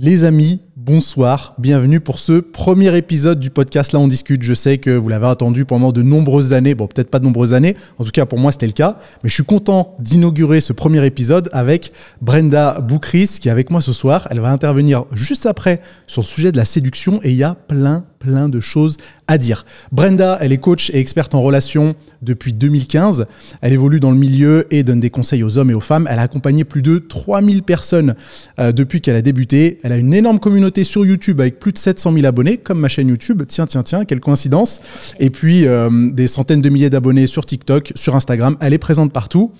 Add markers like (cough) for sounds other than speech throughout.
Les amis, bonsoir, bienvenue pour ce premier épisode du podcast Là on discute. Je sais que vous l'avez attendu pendant de nombreuses années, bon peut-être pas de nombreuses années, en tout cas pour moi c'était le cas, mais je suis content d'inaugurer ce premier épisode avec Brenda Boukris qui est avec moi ce soir. Elle va intervenir juste après sur le sujet de la séduction et il y a plein plein de choses à dire. Brenda, elle est coach et experte en relations depuis 2015. Elle évolue dans le milieu et donne des conseils aux hommes et aux femmes. Elle a accompagné plus de 3000 personnes euh, depuis qu'elle a débuté. Elle a une énorme communauté sur YouTube avec plus de 700 000 abonnés, comme ma chaîne YouTube. Tiens, tiens, tiens, quelle coïncidence. Et puis euh, des centaines de milliers d'abonnés sur TikTok, sur Instagram. Elle est présente partout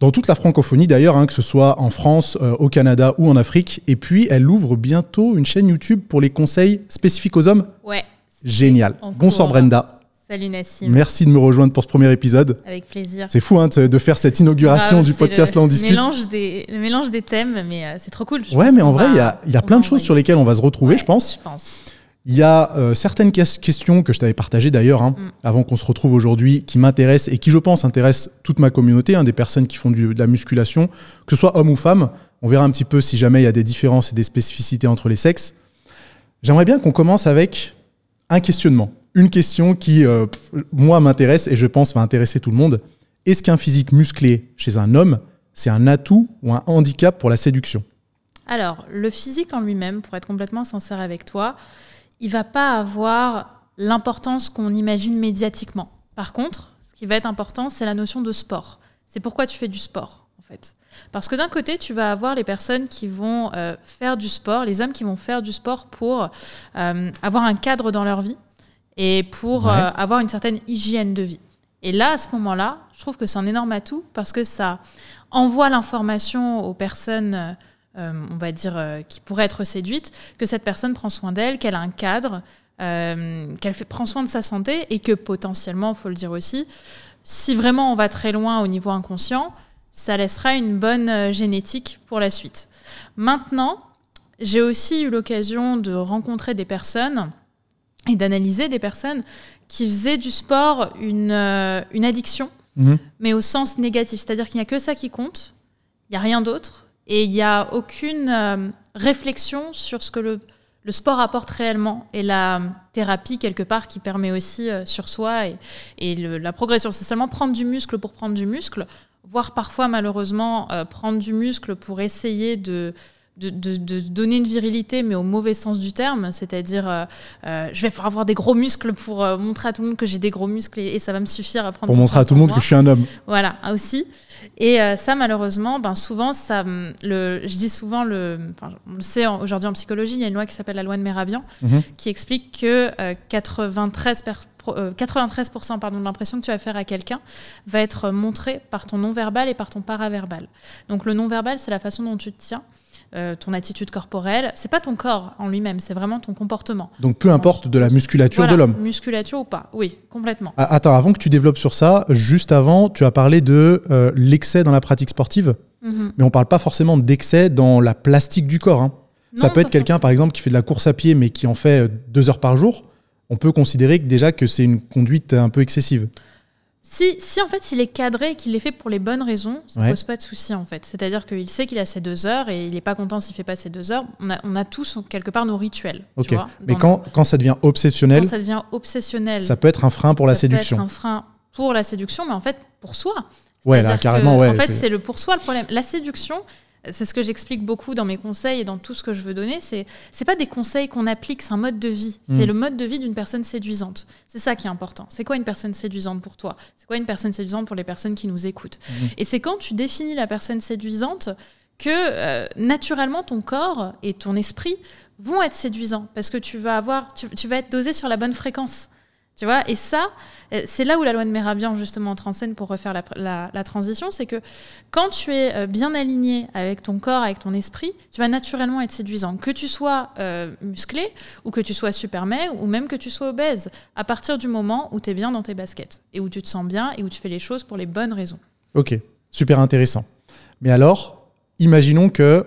dans toute la francophonie d'ailleurs, hein, que ce soit en France, euh, au Canada ou en Afrique. Et puis, elle ouvre bientôt une chaîne YouTube pour les conseils spécifiques aux hommes. Ouais. Génial. Bonsoir hein. Brenda. Salut Nassim. Merci de me rejoindre pour ce premier épisode. Avec plaisir. C'est fou hein, de faire cette inauguration du podcast Là en discute. le mélange des thèmes, mais euh, c'est trop cool. ouais, mais en vrai, il y a, plein de choses sur lesquelles on va se retrouver, je pense. Je pense. Il y a euh, certaines questions que je t'avais partagées d'ailleurs, hein, mm. avant qu'on se retrouve aujourd'hui, qui m'intéressent et qui, je pense, intéressent toute ma communauté, hein, des personnes qui font du, de la musculation, que ce soit homme ou femme. On verra un petit peu si jamais il y a des différences et des spécificités entre les sexes. J'aimerais bien qu'on commence avec un questionnement. Une question qui, euh, moi, m'intéresse et je pense va intéresser tout le monde. Est-ce qu'un physique musclé chez un homme, c'est un atout ou un handicap pour la séduction Alors, le physique en lui-même, pour être complètement sincère avec toi, il va pas avoir l'importance qu'on imagine médiatiquement. Par contre, ce qui va être important, c'est la notion de sport. C'est pourquoi tu fais du sport, en fait. Parce que d'un côté, tu vas avoir les personnes qui vont euh, faire du sport, les hommes qui vont faire du sport pour euh, avoir un cadre dans leur vie et pour euh, avoir une certaine hygiène de vie. Et là, à ce moment-là, je trouve que c'est un énorme atout parce que ça envoie l'information aux personnes euh, on va dire, euh, qui pourrait être séduite, que cette personne prend soin d'elle, qu'elle a un cadre, euh, qu'elle prend soin de sa santé et que potentiellement, il faut le dire aussi, si vraiment on va très loin au niveau inconscient, ça laissera une bonne génétique pour la suite. Maintenant, j'ai aussi eu l'occasion de rencontrer des personnes et d'analyser des personnes qui faisaient du sport une, une addiction, mhm. mais au sens négatif, c'est-à-dire qu'il n'y a que ça qui compte, il n'y a rien d'autre et il n'y a aucune euh, réflexion sur ce que le, sport apporte réellement et la thérapie quelque part qui permet aussi euh, sur soi et, la progression. C'est seulement prendre du muscle pour prendre du muscle, voire parfois malheureusement euh, prendre du muscle pour essayer de de, donner une virilité, mais au mauvais sens du terme, c'est-à-dire euh, euh, je vais avoir des gros muscles pour euh, montrer à tout le monde que j'ai des gros muscles et, ça va me suffire à prendre. Pour montrer à tout le monde que je suis un homme. Voilà, ah, aussi. Et ça, malheureusement, ben, souvent, ça, le, je dis souvent, le, on le sait aujourd'hui en psychologie, il y a une loi qui s'appelle la loi de Mérabian mhm. qui explique que 93 93% pardon, de l'impression que tu vas faire à quelqu'un va être montrée par ton non-verbal et par ton paraverbal. Donc le non-verbal, c'est la façon dont tu te tiens. Euh, ton attitude corporelle. C'est pas ton corps en lui-même, c'est vraiment ton comportement. Donc peu importe de la musculature de l'homme. Musculature ou pas, oui, complètement. Ah, attends, avant que tu développes sur ça, juste avant, tu as parlé de euh, l'excès dans la pratique sportive, mhm. mais on parle pas forcément d'excès dans la plastique du corps. Hein. ça peut être quelqu'un, par exemple, qui fait de la course à pied, mais qui en fait euh, deux heures par jour. On peut considérer déjà que c'est une conduite un peu excessive. Si, en fait il est cadré qu'il est fait pour les bonnes raisons, ça ne pose pas de souci en fait. C'est-à-dire qu'il sait qu'il a ses deux heures et il n'est pas content s'il fait pas ses deux heures. On a, tous quelque part nos rituels. Mais quand, quand, ça devient obsessionnel, ça devient obsessionnel, ça peut être un frein pour la séduction. un frein pour la séduction, mais en fait pour soi. Ouais, là, carrément, ouais, En fait, c'est le pour soi le problème. La séduction, c'est ce que j'explique beaucoup dans mes conseils et dans tout ce que je veux donner, c'est c'est pas des conseils qu'on applique, c'est un mode de vie. C'est mm. le mode de vie d'une personne séduisante. C'est ça qui est important. C'est quoi une personne séduisante pour toi C'est quoi une personne séduisante pour les personnes qui nous écoutent mm. Et c'est quand tu définis la personne séduisante que euh, naturellement ton corps et ton esprit vont être séduisants parce que tu vas avoir tu, tu vas être dosé sur la bonne fréquence. Tu vois Et ça, euh, c'est là où la loi de Mérabian justement entre en scène pour refaire la, transition, c'est que quand tu es euh, bien aligné avec ton corps, avec ton esprit, tu vas naturellement être séduisant. Que tu sois euh, musclé ou que tu sois super maigre ou même que tu sois obèse, à partir du moment où tu es bien dans tes baskets et où tu te sens bien et où tu fais les choses pour les bonnes raisons. Ok, super intéressant. Mais alors, imaginons que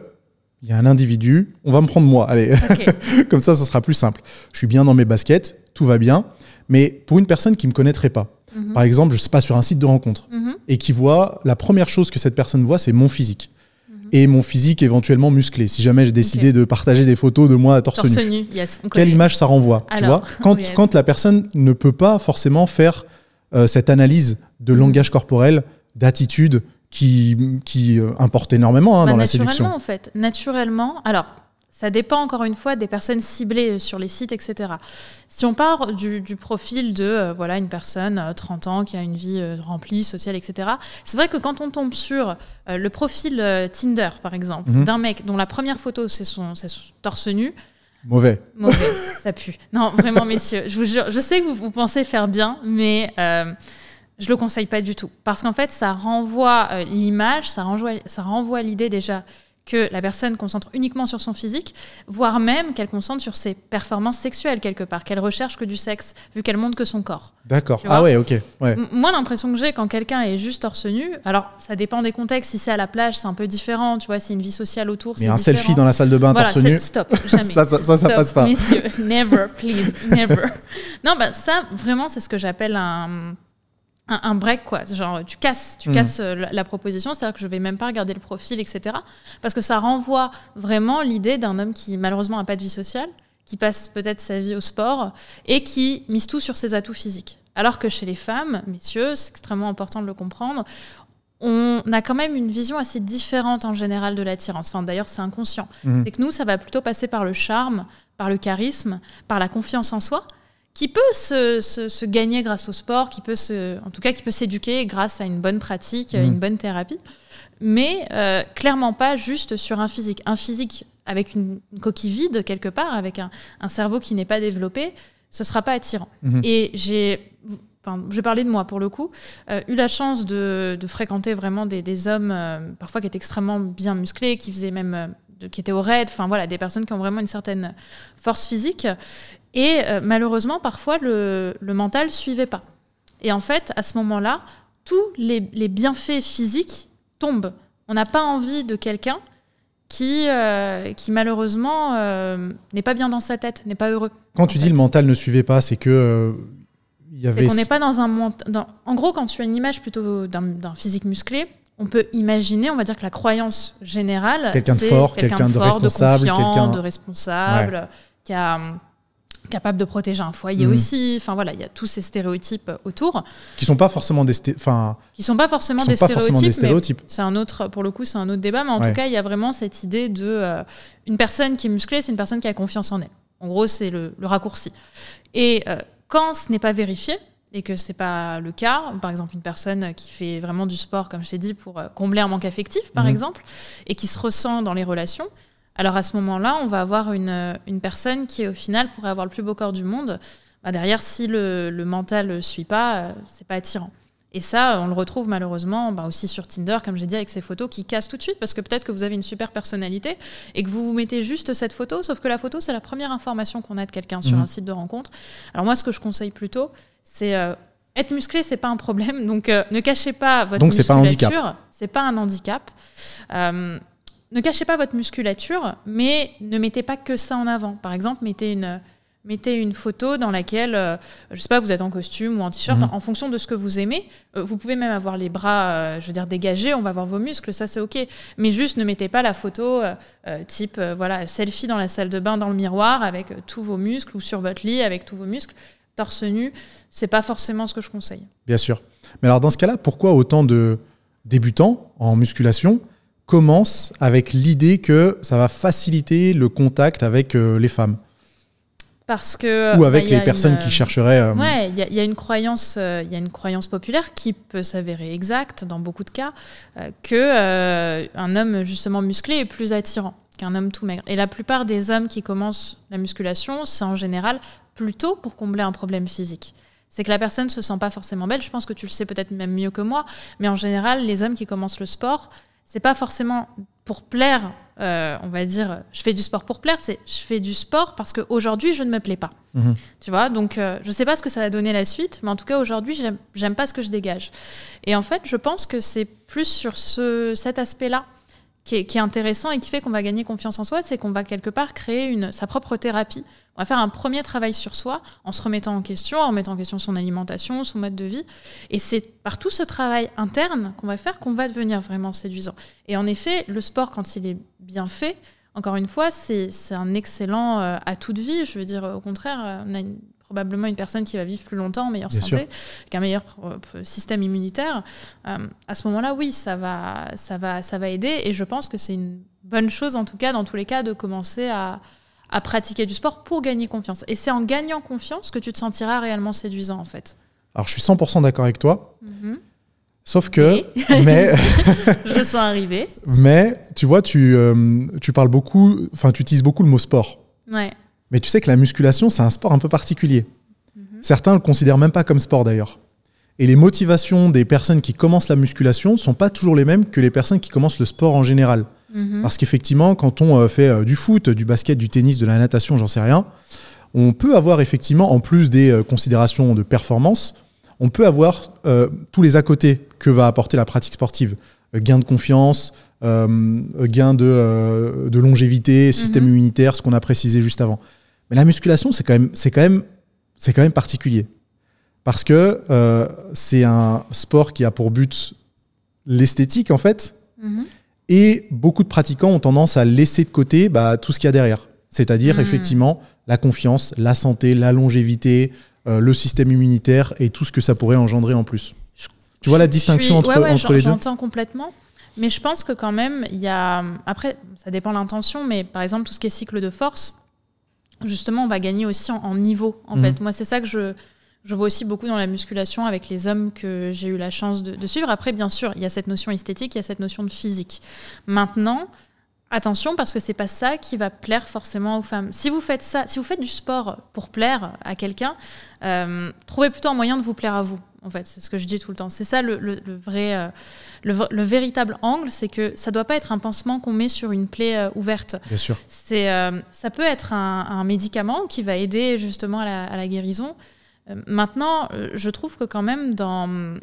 il y a un individu, on va me prendre moi, allez, (laughs) comme ça ce sera plus simple. Je suis bien dans mes baskets, tout va bien mais pour une personne qui ne me connaîtrait pas. Mhm. Par exemple, je sais pas, sur un site de rencontre, mhm. et qui voit, la première chose que cette personne voit, c'est mon physique. Mhm. Et mon physique éventuellement musclé. Si jamais j'ai décidé de partager des photos de moi à torse, nu, quelle image ça renvoie tu vois (laughs) quand, la personne ne peut pas forcément faire euh, cette analyse de langage corporel, d'attitude, qui, euh, importe énormément hein, bah, dans la séduction. Naturellement, en fait. Naturellement. Alors, ça dépend encore une fois des personnes ciblées sur les sites, etc. Si on part du, profil de euh, voilà une personne 30 euh, ans qui a une vie euh, remplie, sociale, etc. C'est vrai que quand on tombe sur le profil Tinder par exemple mhm. d'un mec dont la première photo c'est son, torse nu, Mauvais. Mauvais, (laughs) ça pue. Non, vraiment, messieurs, je vous jure, je sais que vous, pensez faire bien, mais je le conseille pas du tout. Parce qu'en fait, ça renvoie l'image, ça renvoie, ça renvoie l'idée déjà que la personne concentre uniquement sur son physique, voire même qu'elle concentre sur ses performances sexuelles quelque part, qu'elle recherche que du sexe, vu qu'elle montre que son corps. D'accord. Ah ouais, ok. Moi, l'impression que j'ai quand quelqu'un est juste torse nu, alors ça dépend des contextes. Si c'est à la plage, c'est un peu différent, tu vois, c'est une vie sociale autour. Mais un selfie dans la salle de bain torse nu. Stop, jamais. (laughs) ça, ça, ça, passe pas. Messieurs, never, please, never. non, ben ça, vraiment, c'est ce que j'appelle un un, break, quoi. Genre, tu casses, tu mm. euh, la, proposition, c'est-à-dire que je vais même pas regarder le profil, etc. Parce que ça renvoie vraiment l'idée d'un homme qui, malheureusement, n'a pas de vie sociale, qui passe peut-être sa vie au sport et qui mise tout sur ses atouts physiques. Alors que chez les femmes, messieurs, c'est extrêmement important de le comprendre, on a quand même une vision assez différente en général de l'attirance. Enfin, d'ailleurs, c'est inconscient. Mm. C'est que nous, ça va plutôt passer par le charme, par le charisme, par la confiance en soi qui peut se, gagner grâce au sport, qui peut se, en tout cas qui peut s'éduquer grâce à une bonne pratique, mm. une bonne thérapie, mais euh, clairement pas juste sur un physique. Un physique avec une, coquille vide quelque part, avec un, cerveau qui n'est pas développé, ce sera pas attirant. Mm-hmm. Et j'ai, enfin, je vais parler de moi pour le coup, euh, eu la chance de, fréquenter vraiment des, hommes euh, parfois qui étaient extrêmement bien musclés, qui faisaient même qui étaient au raid, enfin voilà, des personnes qui ont vraiment une certaine force physique. Et euh, malheureusement, parfois, le, le mental suivait pas. Et en fait, à ce moment-là, tous les, bienfaits physiques tombent. On n'a pas envie de quelqu'un qui, euh, qui malheureusement euh, n'est pas bien dans sa tête, n'est pas heureux. Quand tu dis le mental ne suivait pas, c'est que il y avait. qu'on n'est pas dans un dans... En gros, quand tu as une image plutôt d'un physique musclé, on peut imaginer, on va dire que la croyance générale, quelqu'un de fort, quelqu'un de, responsable, quelqu'un de responsable, qui a capable de protéger un foyer mm. aussi. Enfin voilà, il y a tous ces stéréotypes autour. Qui sont pas forcément des, enfin. Qui sont pas forcément, sont des, pas stéréotypes, forcément des, stéréotypes, C'est un autre, pour le coup, c'est un autre débat, mais en tout cas, il y a vraiment cette idée de euh, une personne qui est musclée, c'est une personne qui a confiance en elle. En gros, c'est le, le, raccourci. Et euh, quand ce n'est pas vérifié et que c'est pas le cas, par exemple une personne qui fait vraiment du sport, comme je t'ai dit, pour euh, combler un manque affectif, par mm. exemple, et qui se ressent dans les relations, alors à ce moment-là, on va avoir euh, une, personne qui, au final, pourrait avoir le plus beau corps du monde. Bah, derrière, si le, mental ne suit pas, euh, c'est pas attirant. Et ça, euh, on le retrouve malheureusement bah, aussi sur Tinder, comme j'ai dit, avec ces photos qui cassent tout de suite, parce que peut-être que vous avez une super personnalité et que vous vous mettez juste cette photo, sauf que la photo, c'est la première information qu'on a de quelqu'un sur mhm. un site de rencontre. Alors moi, ce que je conseille plutôt, c'est être musclé, c'est pas un problème, donc ne cachez pas votre donc, musculature. Donc c'est pas un handicap. C'est pas un handicap ne cachez pas votre musculature, mais ne mettez pas que ça en avant. Par exemple, mettez une, mettez une photo dans laquelle, je euh, je sais pas, vous êtes en costume ou en t-shirt, mhm. en, fonction de ce que vous aimez. Euh, vous pouvez même avoir les bras, euh, je veux dire, dégagés, on va voir vos muscles, ça c'est ok. Mais juste ne mettez pas la photo type, voilà, selfie dans la salle de bain, dans le miroir, avec tous vos muscles ou sur votre lit, avec tous vos muscles, torse nu. C'est pas forcément ce que je conseille. Bien sûr. Mais alors dans ce cas-là, pourquoi autant de débutants en musculation commence avec l'idée que ça va faciliter le contact avec euh, les femmes parce que ou bah, avec les personnes qui chercheraient. Euh, ouais, il y, a une croyance, il euh, y a une croyance populaire qui peut s'avérer exacte dans beaucoup de cas qu'un que un homme justement musclé est plus attirant qu'un homme tout maigre. Et la plupart des hommes qui commencent la musculation, c'est en général plutôt pour combler un problème physique. C'est que la personne se sent pas forcément belle. Je pense que tu le sais peut-être même mieux que moi, mais en général, les hommes qui commencent le sport, c'est pas forcément pour plaire, euh, on va dire, je fais du sport pour plaire, c'est je fais du sport parce qu'aujourd'hui, je ne me plais pas. Mhm. Tu vois, donc euh, je sais pas ce que ça va donner la suite, mais en tout cas, aujourd'hui, j'aime pas ce que je dégage. Et en fait, je pense que c'est plus sur ce, cet aspect-là qui est, intéressant et qui fait qu'on va gagner confiance en soi, c'est qu'on va quelque part créer sa propre thérapie. On va faire un premier travail sur soi en se remettant en question, en mettant en question son alimentation, son mode de vie. Et c'est par tout ce travail interne qu'on va faire qu'on va devenir vraiment séduisant. Et en effet, le sport, quand il est bien fait, encore une fois, c'est un excellent euh, atout de vie. Je veux dire, au contraire, euh, on a une probablement une personne qui va vivre plus longtemps, en meilleure santé, un meilleur euh, système immunitaire. Euh, à ce moment-là, oui, ça va, ça, va, ça va aider. Et je pense que c'est une bonne chose, en tout cas, dans tous les cas, de commencer à, à pratiquer du sport pour gagner confiance. Et c'est en gagnant confiance que tu te sentiras réellement séduisant, en fait. Alors, je suis 100% d'accord avec toi. Mm-hmm. Sauf que, (laughs) mais, (laughs) je le sens arriver. (laughs) Mais tu vois, tu, euh, tu parles beaucoup, enfin, tu utilises beaucoup le mot sport. Ouais. Mais tu sais que la musculation, c'est un sport un peu particulier. Mhm. Certains le considèrent même pas comme sport d'ailleurs. Et les motivations des personnes qui commencent la musculation ne sont pas toujours les mêmes que les personnes qui commencent le sport en général. Mhm. Parce qu'effectivement, quand on euh, fait euh, du foot, du basket, du tennis, de la natation, j'en sais rien, on peut avoir effectivement, en plus des euh, considérations de performance, on peut avoir tous les à côté que va apporter la pratique sportive. Gain de confiance, gain de, longévité, système mhm. immunitaire, ce qu'on a précisé juste avant. Mais la musculation, c'est quand même, c'est quand même, c'est quand même particulier. Parce que euh, c'est un sport qui a pour but l'esthétique, en fait. Mhm. Et beaucoup de pratiquants ont tendance à laisser de côté bah, tout ce qu'il y a derrière. C'est-à-dire, mhm. effectivement, la confiance, la santé, la longévité, euh, le système immunitaire et tout ce que ça pourrait engendrer en plus. Tu vois la distinction entre, ouais, entre les deux J'entends complètement. Mais je pense que quand même, il y a. Après, ça dépend l'intention, mais par exemple, tout ce qui est cycle de force, justement, on va gagner aussi en, niveau. En mhm. fait, moi, c'est ça que je, je vois aussi beaucoup dans la musculation avec les hommes que j'ai eu la chance de, de, suivre. Après, bien sûr, il y a cette notion esthétique, il y a cette notion de physique. Maintenant, Attention parce que c'est pas ça qui va plaire forcément aux femmes. Si vous faites ça, si vous faites du sport pour plaire à quelqu'un, euh, trouvez plutôt un moyen de vous plaire à vous. En fait, c'est ce que je dis tout le temps. C'est ça le, vrai, euh, le, véritable angle, c'est que ça doit pas être un pansement qu'on met sur une plaie euh, ouverte. Bien sûr. C'est, ça peut être un, médicament qui va aider justement à la guérison. maintenant, je trouve que quand même dans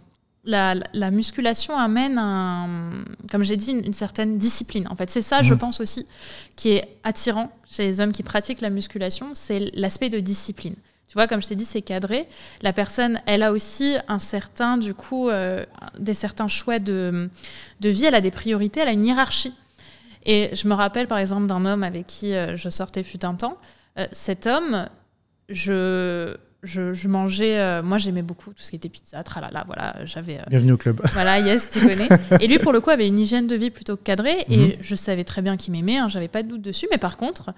la, musculation amène, un, comme j'ai dit, une, certaine discipline. En fait, c'est ça, je mhm. pense aussi, qui est attirant chez les hommes qui pratiquent la musculation, c'est l'aspect de discipline. Tu vois, comme je t'ai dit, c'est cadré. La personne, elle a aussi un certain, du coup, euh, des certains choix de, vie. Elle a des priorités, elle a une hiérarchie. Et je me rappelle, par exemple, d'un homme avec qui euh, je sortais fut un temps. Euh, cet homme, je je, mangeais, euh, moi j'aimais beaucoup tout ce qui était pizza, tralala, voilà, j'avais. Euh, Bienvenue au club. (laughs) Voilà, yes, tu connais. (laughs) et lui, pour le coup, avait une hygiène de vie plutôt cadrée, et mhm. je savais très bien qu'il m'aimait, hein, j'avais pas de doute dessus, mais par contre,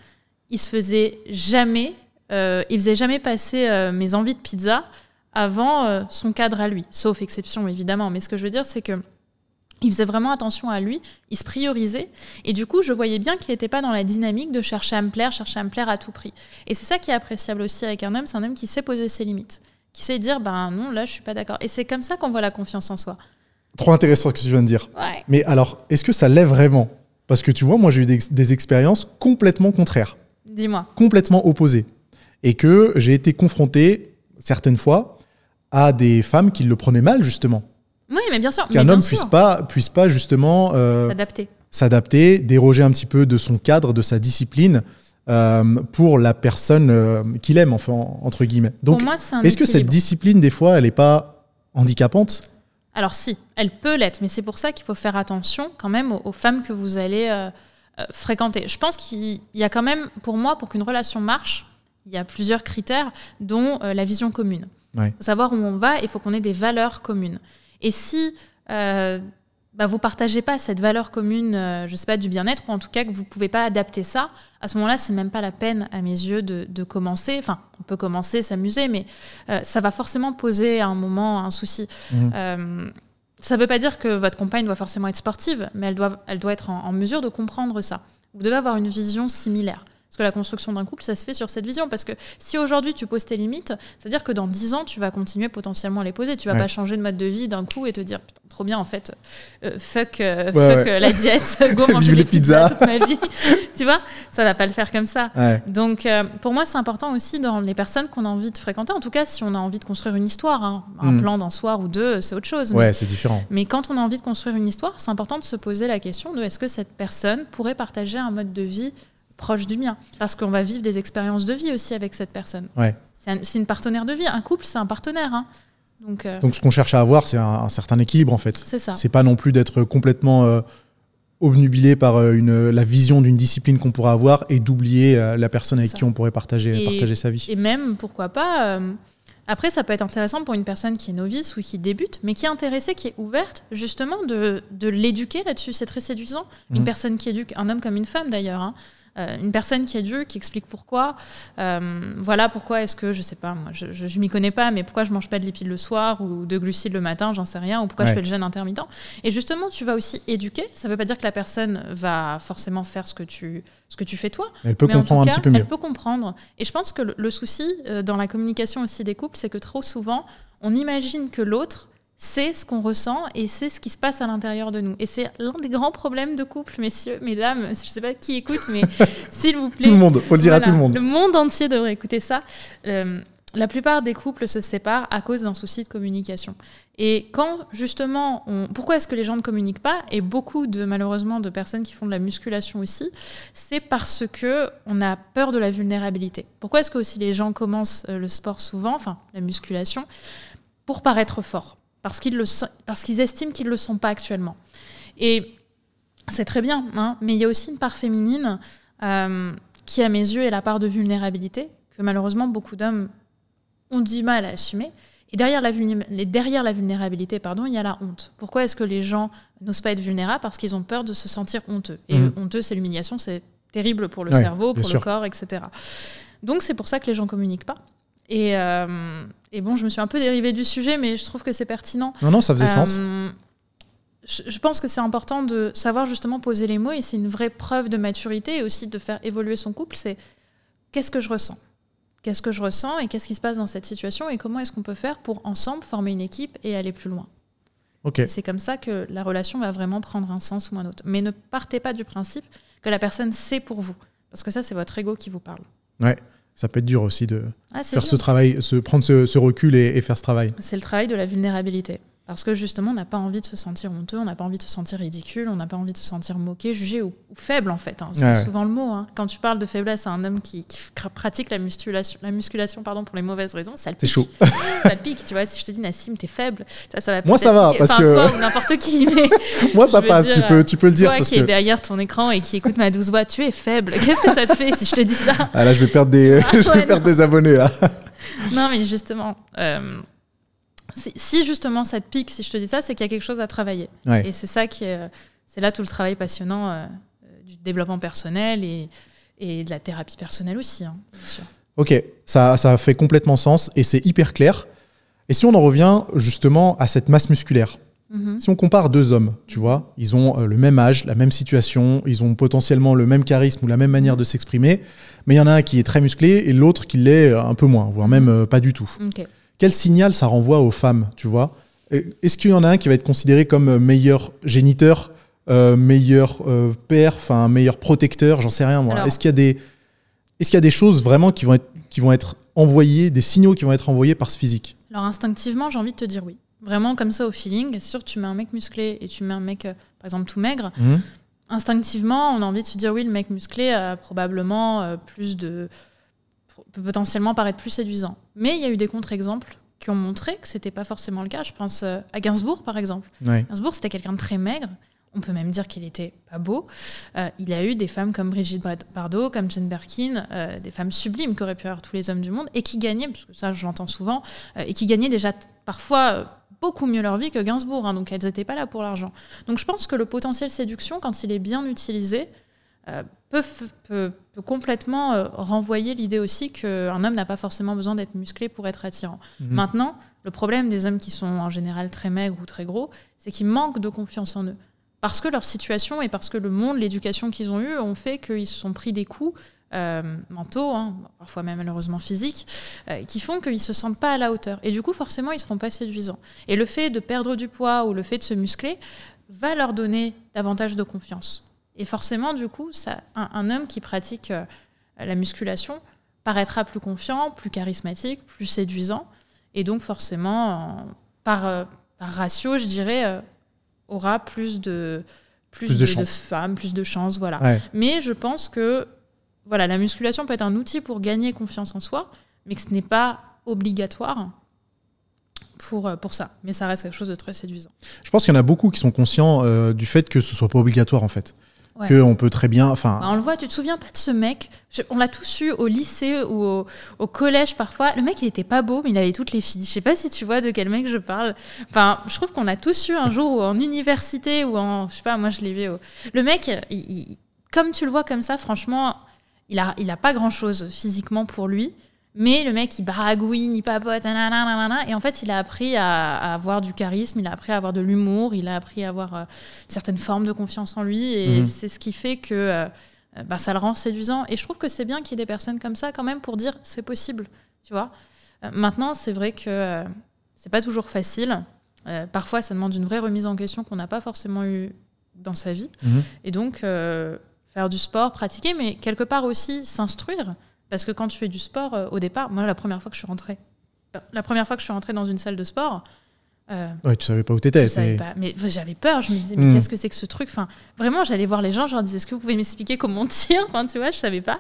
il se faisait jamais, euh, il faisait jamais passer mes envies de pizza avant son cadre à lui, sauf exception évidemment. Mais ce que je veux dire, c'est que il faisait vraiment attention à lui, il se priorisait, et du coup, je voyais bien qu'il n'était pas dans la dynamique de chercher à me plaire, chercher à me plaire à tout prix. Et c'est ça qui est appréciable aussi avec un homme, c'est un homme qui sait poser ses limites, qui sait dire, ben non, là, je suis pas d'accord. Et c'est comme ça qu'on voit la confiance en soi. Trop intéressant ce que tu viens de dire. Mais alors, est-ce que ça lève vraiment Parce que tu vois, moi, j'ai eu des, des expériences complètement contraires. Dis-moi. Complètement opposées. Et que j'ai été confronté, certaines fois, à des femmes qui le prenaient mal, justement. Oui, mais bien sûr. Qu'un homme puisse pas, puisse pas justement euh, s'adapter, déroger un petit peu de son cadre, de sa discipline. Euh, pour la personne euh, qu'il aime, entre guillemets. Donc, est-ce que cette discipline, des fois, elle n'est pas handicapante Alors si, elle peut l'être, mais c'est pour ça qu'il faut faire attention quand même aux, femmes que vous allez fréquenter. Je pense qu'il y a quand même, pour moi, pour qu'une relation marche, il y a plusieurs critères, dont la vision commune. Il faut savoir où on va et il faut qu'on ait des valeurs communes. Et si vous euh, ne bah, vous partagez pas cette valeur commune, euh, je sais pas, du bien-être, ou en tout cas que vous pouvez pas adapter ça, à ce moment-là, c'est même pas la peine, à mes yeux, de, commencer. Enfin, on peut commencer, s'amuser, mais euh, ça va forcément poser à un moment un souci. Mmh. ça ne veut pas dire que votre compagne doit forcément être sportive, mais elle doit, être en mesure de comprendre ça. Vous devez avoir une vision similaire. Parce que la construction d'un couple, ça se fait sur cette vision. Parce que si aujourd'hui tu poses tes limites, c'est-à-dire que dans 10 ans, tu vas continuer potentiellement à les poser. Tu vas pas changer de mode de vie d'un coup et te dire trop bien en fait, euh, fuck, euh, euh, la diète, (laughs) go manger des pizzas toute ma vie. (laughs) tu vois, ça va pas le faire comme ça. Donc pour moi, c'est important aussi dans les personnes qu'on a envie de fréquenter. En tout cas, si on a envie de construire une histoire, hein. un hmm. plan d'un soir ou deux, c'est autre chose. Ouais, c'est différent. Mais quand on a envie de construire une histoire, c'est important de se poser la question de est-ce que cette personne pourrait partager un mode de vie proche du mien. Parce qu'on va vivre des expériences de vie aussi avec cette personne. Ouais. C'est une partenaire de vie. Un couple, c'est un partenaire. Hein. Donc, euh, Donc, ce qu'on cherche à avoir, c'est un, certain équilibre en fait. C'est ça. C'est pas non plus d'être complètement euh, obnubilé par euh, la vision d'une discipline qu'on pourrait avoir et d'oublier la personne avec qui on pourrait partager, partager sa vie. Et même, pourquoi pas, après ça peut être intéressant pour une personne qui est novice ou qui débute, mais qui est intéressée, qui est ouverte, justement de, l'éduquer là-dessus. C'est très séduisant. Une mmh. personne qui éduque, un homme comme une femme d'ailleurs. Hein. Euh, une personne qui est Dieu, qui explique pourquoi. Euh, voilà pourquoi est-ce que, je sais pas, je, je, m'y connais pas, mais pourquoi je mange pas de lipides le soir ou de glucides le matin, j'en sais rien, ou pourquoi je fais le jeûne intermittent. Et justement, tu vas aussi éduquer. Ça ne veut pas dire que la personne va forcément faire ce que tu, ce que tu fais toi. Elle peut mais comprendre en tout cas, un petit peu mieux. Elle peut comprendre. Et je pense que le, souci euh, dans la communication aussi des couples, c'est que trop souvent, on imagine que l'autre c'est ce qu'on ressent et c'est ce qui se passe à l'intérieur de nous. Et c'est l'un des grands problèmes de couple, messieurs, mesdames, je ne sais pas qui écoute, mais (laughs) s'il vous plaît. Tout le monde, faut le dire à tout le monde. Le monde entier devrait écouter ça. Euh, la plupart des couples se séparent à cause d'un souci de communication. Et quand justement, pourquoi est-ce que les gens ne communiquent pas Et beaucoup de malheureusement de personnes qui font de la musculation aussi, c'est parce que on a peur de la vulnérabilité. Pourquoi est-ce que aussi les gens commencent euh, le sport souvent, enfin la musculation, pour paraître fort parce qu'ils estiment qu'ils ne le sont pas actuellement. Et c'est très bien, hein, mais il y a aussi une part féminine euh, qui, à mes yeux, est la part de vulnérabilité, que malheureusement beaucoup d'hommes ont du mal à assumer. Et derrière la, vulnérabilité, pardon, il y a la honte. Pourquoi est-ce que les gens n'osent pas être vulnérables Parce qu'ils ont peur de se sentir honteux. Et mmh. honteux, c'est l'humiliation, c'est terrible pour le cerveau, pour le corps, etc. Donc c'est pour ça que les gens communiquent pas. Euh, et, bon, je me suis un peu dérivée du sujet, mais je trouve que c'est pertinent. Non, non, ça faisait euh, sens. Je, pense que c'est important de savoir justement poser les mots, et c'est une vraie preuve de maturité, et aussi de faire évoluer son couple, c'est qu'est-ce que je ressens Qu'est-ce que je ressens et qu'est-ce qui se passe dans cette situation, et comment est-ce qu'on peut faire pour ensemble former une équipe et aller plus loin C'est comme ça que la relation va vraiment prendre un sens ou un autre. Mais ne partez pas du principe que la personne sait pour vous, parce que ça, c'est votre ego qui vous parle. Ouais ça peut être dur aussi de ah, faire ce travail, se prendre ce, recul et faire ce travail. C'est le travail de la vulnérabilité. Parce que justement, on n'a pas envie de se sentir honteux, on n'a pas envie de se sentir ridicule, on n'a pas envie de se sentir moqué, jugé ou, faible en fait. Hein. C'est souvent le mot. Hein. Quand tu parles de faiblesse à un homme qui, pratique la musculation, la musculation pardon, pour les mauvaises raisons, ça le pique. C'est chaud. (laughs) ça le pique, tu vois. Si je te dis Nassim, t'es faible, ça, ça va Moi ça va, parce que. Toi (laughs) ou n'importe qui, (laughs) Moi ça passe, tu, peux, tu peux le dire. Toi qui est derrière ton écran et qui écoute ma douce voix, tu es faible. Qu'est-ce que ça te fait si je te dis ça Ah là, je vais perdre des, ah, abonnés non, mais justement. Euh, si, justement ça te pique, si je te dis ça, c'est qu'il y a quelque chose à travailler. Et c'est ça qui euh, c'est là tout le travail passionnant euh, du développement personnel et, de la thérapie personnelle aussi. Hein, ok, ça, fait complètement sens et c'est hyper clair. Et si on en revient justement à cette masse musculaire, mhm. Si on compare deux hommes, tu vois, ils ont euh, le même âge, la même situation, ils ont potentiellement le même charisme ou la même manière de s'exprimer, mais il y en a un qui est très musclé et l'autre qui l'est un peu moins, voire mhm. même pas du tout. Ok quel signal ça renvoie aux femmes, tu vois Est-ce qu'il y en a un qui va être considéré comme euh, meilleur géniteur, euh, meilleur euh, père, enfin meilleur protecteur, j'en sais rien moi. Est-ce qu'il y a des choses vraiment qui vont être qui envoyées, des signaux qui vont être envoyés par ce physique Alors instinctivement, j'ai envie de te dire oui. Vraiment comme ça au feeling, c'est sûr tu mets un mec musclé et tu mets un mec par exemple tout maigre. Mmh. Instinctivement, on a envie de se dire oui, le mec musclé a probablement plus de peut potentiellement paraître plus séduisant. Mais il y a eu des contre-exemples qui ont montré que c'était pas forcément le cas. Je pense euh, à Gainsbourg, par exemple. Gainsbourg, c'était quelqu'un de très maigre. On peut même dire qu'il était pas beau. Euh, il a eu des femmes comme Brigitte Bardot, comme Jane Birkin, euh, des femmes sublimes qu'auraient pu avoir tous les hommes du monde et qui gagnaient, parce que ça je l'entends souvent, et qui gagnaient déjà parfois beaucoup mieux leur vie que Gainsbourg. Hein. donc elles n'étaient pas là pour l'argent. Donc je pense que le potentiel séduction, quand il est bien utilisé, euh, peut, complètement euh, renvoyer l'idée aussi qu'un homme n'a pas forcément besoin d'être musclé pour être attirant. Mhm. Maintenant, le problème des hommes qui sont en général très maigres ou très gros, c'est qu'ils manquent de confiance en eux. Parce que leur situation et parce que le monde, l'éducation qu'ils ont eue, ont fait qu'ils se sont pris des coups euh, mentaux, hein, parfois même malheureusement physiques, qui font qu'ils ne se sentent pas à la hauteur. Et du coup, forcément, ils ne seront pas séduisants. Et le fait de perdre du poids ou le fait de se muscler va leur donner davantage de confiance. Et forcément, du coup, ça, un, homme qui pratique euh, la musculation paraîtra plus confiant, plus charismatique, plus séduisant. Et donc, forcément, euh, par, ratio, je dirais, euh, aura plus de, plus, de, femmes, plus de chances. Voilà. Mais je pense que voilà, la musculation peut être un outil pour gagner confiance en soi, mais que ce n'est pas obligatoire pour, pour ça. Mais ça reste quelque chose de très séduisant. Je pense qu'il y en a beaucoup qui sont conscients du fait que ce soit pas obligatoire en fait peut très bien. Enfin, bah, on le voit, tu te souviens pas de ce mec On l'a tous eu au lycée ou au, collège parfois. Le mec, il était pas beau, mais il avait toutes les filles. Je sais pas si tu vois de quel mec je parle. Enfin, je trouve qu'on a tous eu un jour ou en université ou en. Je sais pas, moi je l'ai vu. Le mec, comme tu le vois comme ça, franchement, il a, il a pas grand chose physiquement pour lui. Mais le mec, il baragouine, il papote, et en fait, il a appris à, avoir du charisme, il a appris à avoir de l'humour, il a appris à avoir euh, certaines formes de confiance en lui, et mhm. c'est ce qui fait que euh, euh, bah, ça le rend séduisant. Et je trouve que c'est bien qu'il y ait des personnes comme ça, quand même, pour dire c'est possible, tu vois. maintenant, c'est vrai que c'est pas toujours facile. parfois, ça demande une vraie remise en question qu'on n'a pas forcément eue dans sa vie. Mhm. Et donc, faire du sport, pratiquer, mais quelque part aussi s'instruire. Parce que quand tu fais du sport, euh, au départ, moi, la première fois que je suis rentrée, la première fois que je suis rentrée dans une salle de sport. Euh, ouais, tu savais pas où t'étais. Mais, pas, mais j'avais peur. Je me disais, mais hmm. qu'est-ce que c'est que ce truc Enfin, vraiment, j'allais voir les gens. Je leur disais, est-ce que vous pouvez m'expliquer comment on tire Enfin, tu vois, je savais pas.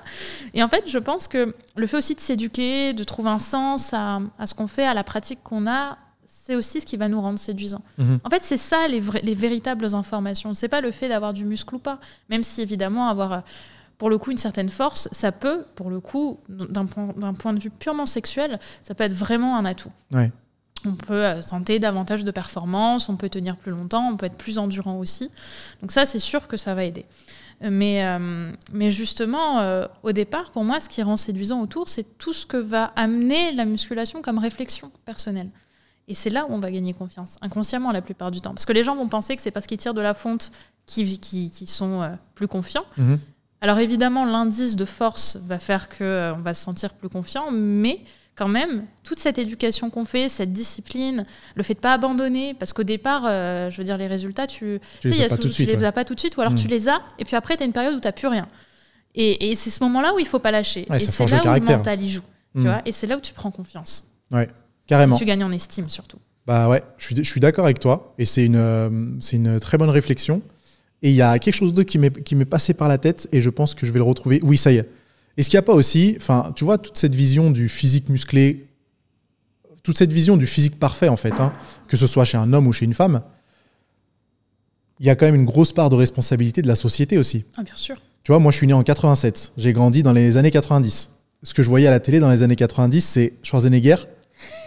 Et en fait, je pense que le fait aussi de s'éduquer, de trouver un sens à, ce qu'on fait, à la pratique qu'on a, c'est aussi ce qui va nous rendre séduisants. Mhm. En fait, c'est ça les, les véritables informations. C'est pas le fait d'avoir du muscle ou pas, même si évidemment avoir euh, pour le coup une certaine force, ça peut, pour le coup, d'un point, point, de vue purement sexuel, ça peut être vraiment un atout. On peut euh, tenter davantage de performances, on peut tenir plus longtemps, on peut être plus endurant aussi. Donc ça, c'est sûr que ça va aider. Euh, mais, euh, mais justement, au départ, pour moi, ce qui rend séduisant autour, c'est tout ce que va amener la musculation comme réflexion personnelle. Et c'est là où on va gagner confiance, inconsciemment la plupart du temps. Parce que les gens vont penser que c'est parce qu'ils tirent de la fonte qu'ils qui, sont plus confiants. Mhm. Alors évidemment, l'indice de force va faire qu'on euh, on va se sentir plus confiant, mais quand même, toute cette éducation qu'on fait, cette discipline, le fait de pas abandonner, parce qu'au départ, euh, je veux dire, les résultats, tu, tu les, as, pas tout, de suite, ou alors tu hmm. les as, et puis après, tu as une période où tu n'as plus rien. Et, c'est ce moment-là où il faut pas lâcher. et c'est là où le mental joue. Tu hmm. et c'est là où tu prends confiance. Ouais, carrément. Et tu gagnes en estime surtout. Bah ouais, je suis, d'accord avec toi, et c'est une, euh, c'est une très bonne réflexion. Et il y a quelque chose d'autre qui m'est passé par la tête et je pense que je vais le retrouver. Oui, ça y est. Est-ce qu'il n'y a pas aussi, enfin, tu vois, toute cette vision du physique musclé, toute cette vision du physique parfait, en fait, hein, que ce soit chez un homme ou chez une femme, il y a quand même une grosse part de responsabilité de la société aussi. Ah, bien sûr. Tu vois, moi, je suis né en 87. J'ai grandi dans les années 90. Ce que je voyais à la télé dans les années 90, c'est Schwarzenegger,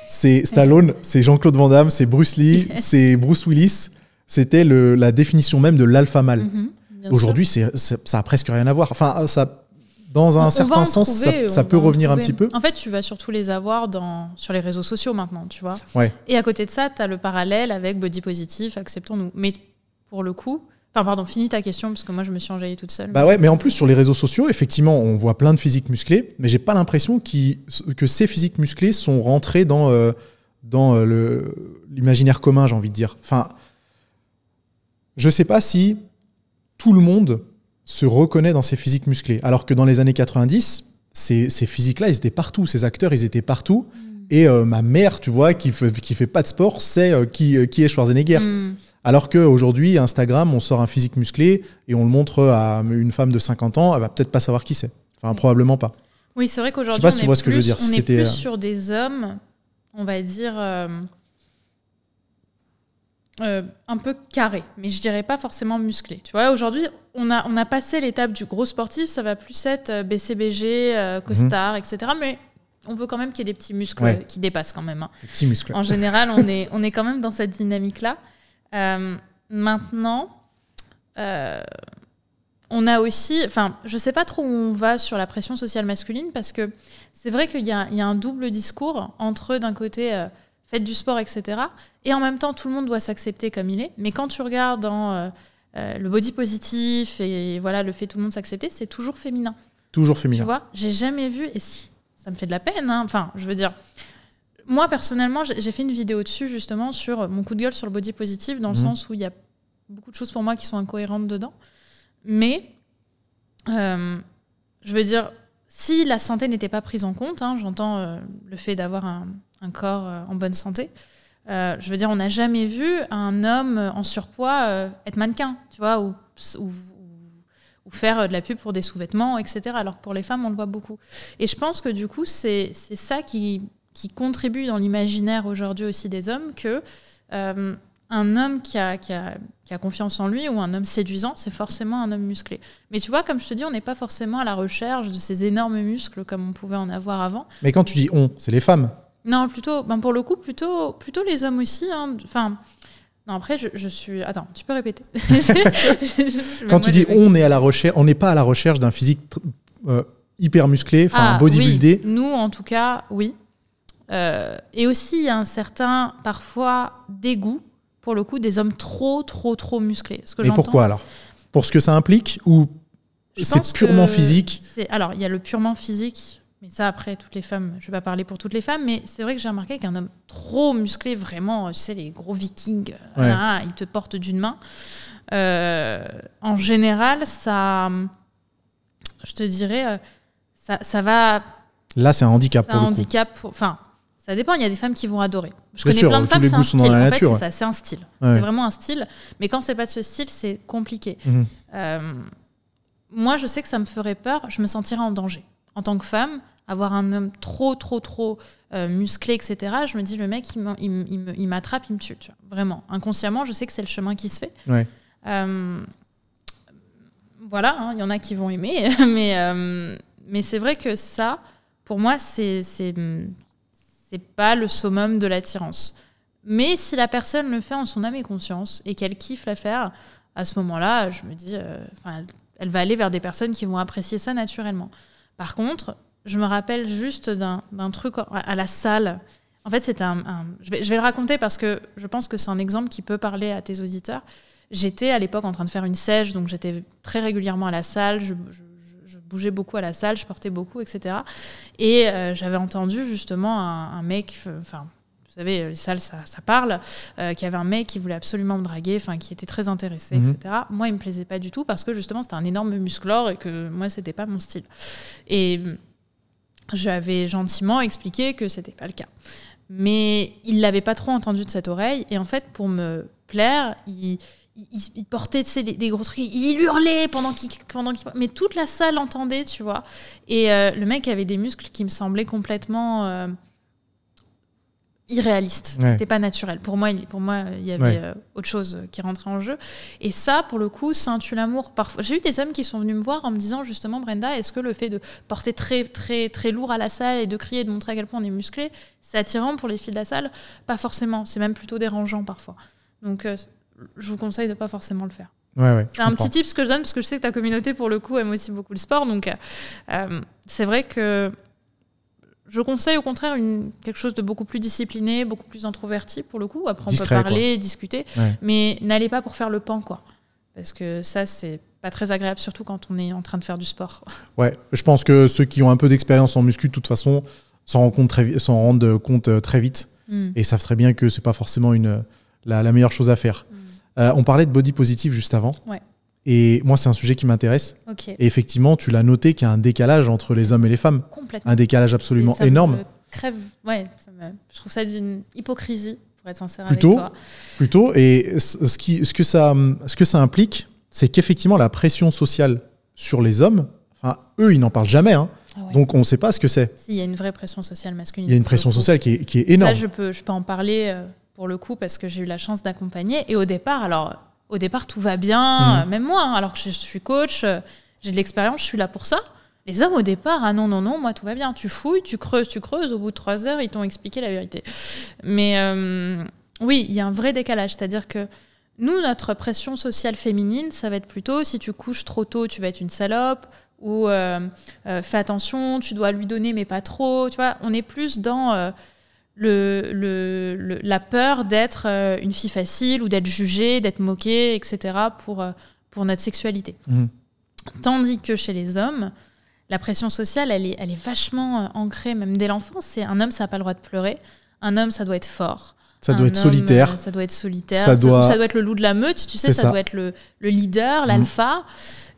c'est (laughs) Stallone, c'est Jean-Claude Van Damme, c'est Bruce Lee, c'est Bruce Willis. C'était la définition même de l'alpha mâle. Mhm. Aujourd'hui, ça a presque rien à voir. Enfin, ça, dans un certain sens, ça, peut revenir un petit peu. En fait, tu vas surtout les avoir dans, sur les réseaux sociaux maintenant, tu vois. Et à côté de ça, tu as le parallèle avec body positif, acceptons-nous. Mais pour le coup, Enfin, pardon, finis ta question, parce que moi, je me suis enjaillée toute seule. Bah ouais, mais en plus, sur les réseaux sociaux, effectivement, on voit plein de physiques musclées, mais j'ai pas l'impression que ces physiques musclées sont rentrés dans, euh, dans euh, l'imaginaire commun, j'ai envie de dire. Enfin, je ne sais pas si tout le monde se reconnaît dans ces physiques musclées, alors que dans les années 90, ces, physiques-là, ils étaient partout, ces acteurs, ils étaient partout. Mm. Et euh, ma mère, tu vois, qui ne qui fait pas de sport, sait euh, qui, euh, qui, est Schwarzenegger. Mm. Alors qu'aujourd'hui, Instagram, on sort un physique musclé et on le montre à une femme de 50 ans, elle va peut-être pas savoir qui c'est. Enfin, probablement pas. Oui, c'est vrai qu'aujourd'hui, on, on est plus sur des hommes, on va dire, euh, un peu carré, mais je dirais pas forcément musclé. Tu vois, aujourd'hui, on a, on a passé l'étape du gros sportif, ça va plus être euh, BCBG, euh, mhm. costard, etc. Mais on veut quand même qu'il y ait des petits muscles qui dépassent quand même. Hein. Des En général, on est, on est quand même dans cette dynamique-là. maintenant, on a aussi, enfin, je sais pas trop où on va sur la pression sociale masculine parce que c'est vrai qu'il y, y, a un double discours entre d'un côté faites du sport, etc. Et en même temps, tout le monde doit s'accepter comme il est. Mais quand tu regardes dans euh, euh, le body positif et voilà le fait tout le monde s'accepter, c'est toujours féminin. Toujours féminin. Tu vois, j'ai jamais vu et si, ça me fait de la peine. Hein. Enfin, je veux dire, moi personnellement, j'ai fait une vidéo dessus justement sur mon coup de gueule sur le body positif dans le mhm. sens où il y a beaucoup de choses pour moi qui sont incohérentes dedans. Mais euh, je veux dire, si la santé n'était pas prise en compte, hein, j'entends euh, le fait d'avoir un, corps euh, en bonne santé, euh, je veux dire, on n'a jamais vu un homme en surpoids être mannequin, tu vois, ou, ou, faire de la pub pour des sous-vêtements, etc. Alors que pour les femmes, on le voit beaucoup. Et je pense que du coup, c'est ça qui, qui contribue dans l'imaginaire aujourd'hui aussi des hommes que un homme qui a, confiance en lui ou un homme séduisant, c'est forcément un homme musclé. Mais tu vois, comme je te dis, on n'est pas forcément à la recherche de ces énormes muscles comme on pouvait en avoir avant. Mais quand tu dis on, c'est les femmes. Non, plutôt, ben pour le coup, plutôt, plutôt les hommes aussi. Hein. Enfin, non, après, je, suis. Attends, tu peux répéter. (laughs) quand tu dis on n'est à on n'est pas à la recherche d'un physique euh, hyper musclé, enfin ah, bodybuildé. Nous, en tout cas, oui. Euh, et aussi il y a un certain parfois dégoût pour le coup, des hommes trop, trop, trop musclés. Ce que Et pourquoi alors Pour ce que ça implique ou c'est purement physique Alors, il y a le purement physique, mais ça après, toutes les femmes, je ne vais pas parler pour toutes les femmes, mais c'est vrai que j'ai remarqué qu'un homme trop musclé, vraiment, tu sais, les gros vikings, euh, il ils te porte d'une main. Euh, en général, ça, je te dirais, euh, ça, va... Là, c'est un handicap. un handicap, enfin, ça dépend, il y a des femmes qui vont adorer. Je connais plein de femmes, c'est un style. c'est ça, c'est un style. C'est vraiment un style. Mais quand c'est pas de ce style, c'est compliqué. Mhm. Euh, moi, je sais que ça me ferait peur, je me sentirais en danger. En tant que femme, avoir un homme trop, trop, trop euh, musclé, etc., je me dis, le mec, il m'attrape, il, me tue. Vraiment. Inconsciemment, je sais que c'est le chemin qui se fait. Euh, voilà, hein, il y en a qui vont aimer, (laughs) mais, mais c'est vrai que ça, pour moi, c'est c'est pas le summum de l'attirance. Mais si la personne le fait en son âme et conscience et qu'elle kiffe la faire, à ce moment-là, je me dis, euh, enfin, elle va aller vers des personnes qui vont apprécier ça naturellement. Par contre, je me rappelle juste d'un truc à la salle. En fait, c'est un, je, vais, le raconter parce que je pense que c'est un exemple qui peut parler à tes auditeurs. J'étais à l'époque en train de faire une sèche, donc j'étais très régulièrement à la salle. je bougeais beaucoup à la salle, je portais beaucoup, etc. Et euh, j'avais entendu justement un, mec, enfin, vous savez, les salles, ça, parle, euh, qu'il y avait un mec qui voulait absolument me draguer, enfin, qui était très intéressé, etc. Mhm. Moi, il me plaisait pas du tout parce que justement, c'était un énorme musclore et que moi, c'était pas mon style. Et j'avais gentiment expliqué que c'était pas le cas. Mais il l'avait pas trop entendu de cette oreille et en fait, pour me plaire, il il, portait des, gros trucs, il hurlait pendant qu'il, pendant mais toute la salle entendait, tu vois. Et euh, le mec avait des muscles qui me semblaient complètement euh, irréalistes. C'était pas naturel. Pour moi, il, pour moi, il y avait euh, autre chose qui rentrait en jeu. Et ça, pour le coup, ça l'amour. Parfois, j'ai eu des hommes qui sont venus me voir en me disant justement, Brenda, est-ce que le fait de porter très très très lourd à la salle et de crier, de montrer à quel point on est musclé, c'est attirant pour les filles de la salle Pas forcément. C'est même plutôt dérangeant parfois. Donc je vous conseille de pas forcément le faire. c'est un petit tip que je donne parce que je sais que ta communauté, pour le coup, aime aussi beaucoup le sport. Donc, euh, euh, c'est vrai que je conseille au contraire une, quelque chose de beaucoup plus discipliné, beaucoup plus introverti, pour le coup. Après, on peut parler, discuter, mais n'allez pas pour faire le pan, quoi. Parce que ça, c'est pas très agréable, surtout quand on est en train de faire du sport. (laughs) Ouais, je pense que ceux qui ont un peu d'expérience en muscu, de toute façon, s'en rendent, compte très euh, vite hmm. et savent très bien que c'est pas forcément une, la, meilleure chose à faire. Hmm. Euh, on parlait de body positive juste avant. Et moi, c'est un sujet qui m'intéresse. Et effectivement, tu l'as noté qu'il y a un décalage entre les hommes et les femmes. Un décalage absolument ça énorme. Me crève. Ouais, Je trouve ça d'une hypocrisie, pour être sincère plutôt, avec toi. Plutôt. Et ce, que ça, implique, c'est qu'effectivement, la pression sociale sur les hommes, enfin, eux, ils n'en parlent jamais. Hein. Ah Donc, on ne sait pas ce que c'est. Si, il y a une vraie pression sociale masculine. Il y a une pression sociale qui est, énorme. Ça, je peux, je peux en parler. Euh, pour le coup, parce que j'ai eu la chance d'accompagner. Et au départ, alors, au départ, tout va bien, mhm. même moi, hein, alors que je, suis coach, euh, j'ai de l'expérience, je suis là pour ça. Les hommes, au départ, ah non, non, non, moi, tout va bien. Tu fouilles, tu creuses, tu creuses. Au bout de trois heures, ils t'ont expliqué la vérité. Mais euh, oui, il y a un vrai décalage. C'est-à-dire que nous, notre pression sociale féminine, ça va être plutôt si tu couches trop tôt, tu vas être une salope, ou euh, fais attention, tu dois lui donner, mais pas trop. Tu vois, on est plus dans la peur d'être euh, une fille facile ou d'être jugée, d'être moquée, etc. pour, euh, pour notre sexualité. Mmh. Tandis que chez les hommes, la pression sociale, elle est, elle est vachement euh, ancrée, même dès l'enfance. un homme, ça n'a pas le droit de pleurer. Un homme, ça doit être fort. Ça doit, être solitaire. Ça doit être solitaire. Ça doit... être le loup de la meute, tu sais, ça, doit être le, leader, mmh. l'alpha.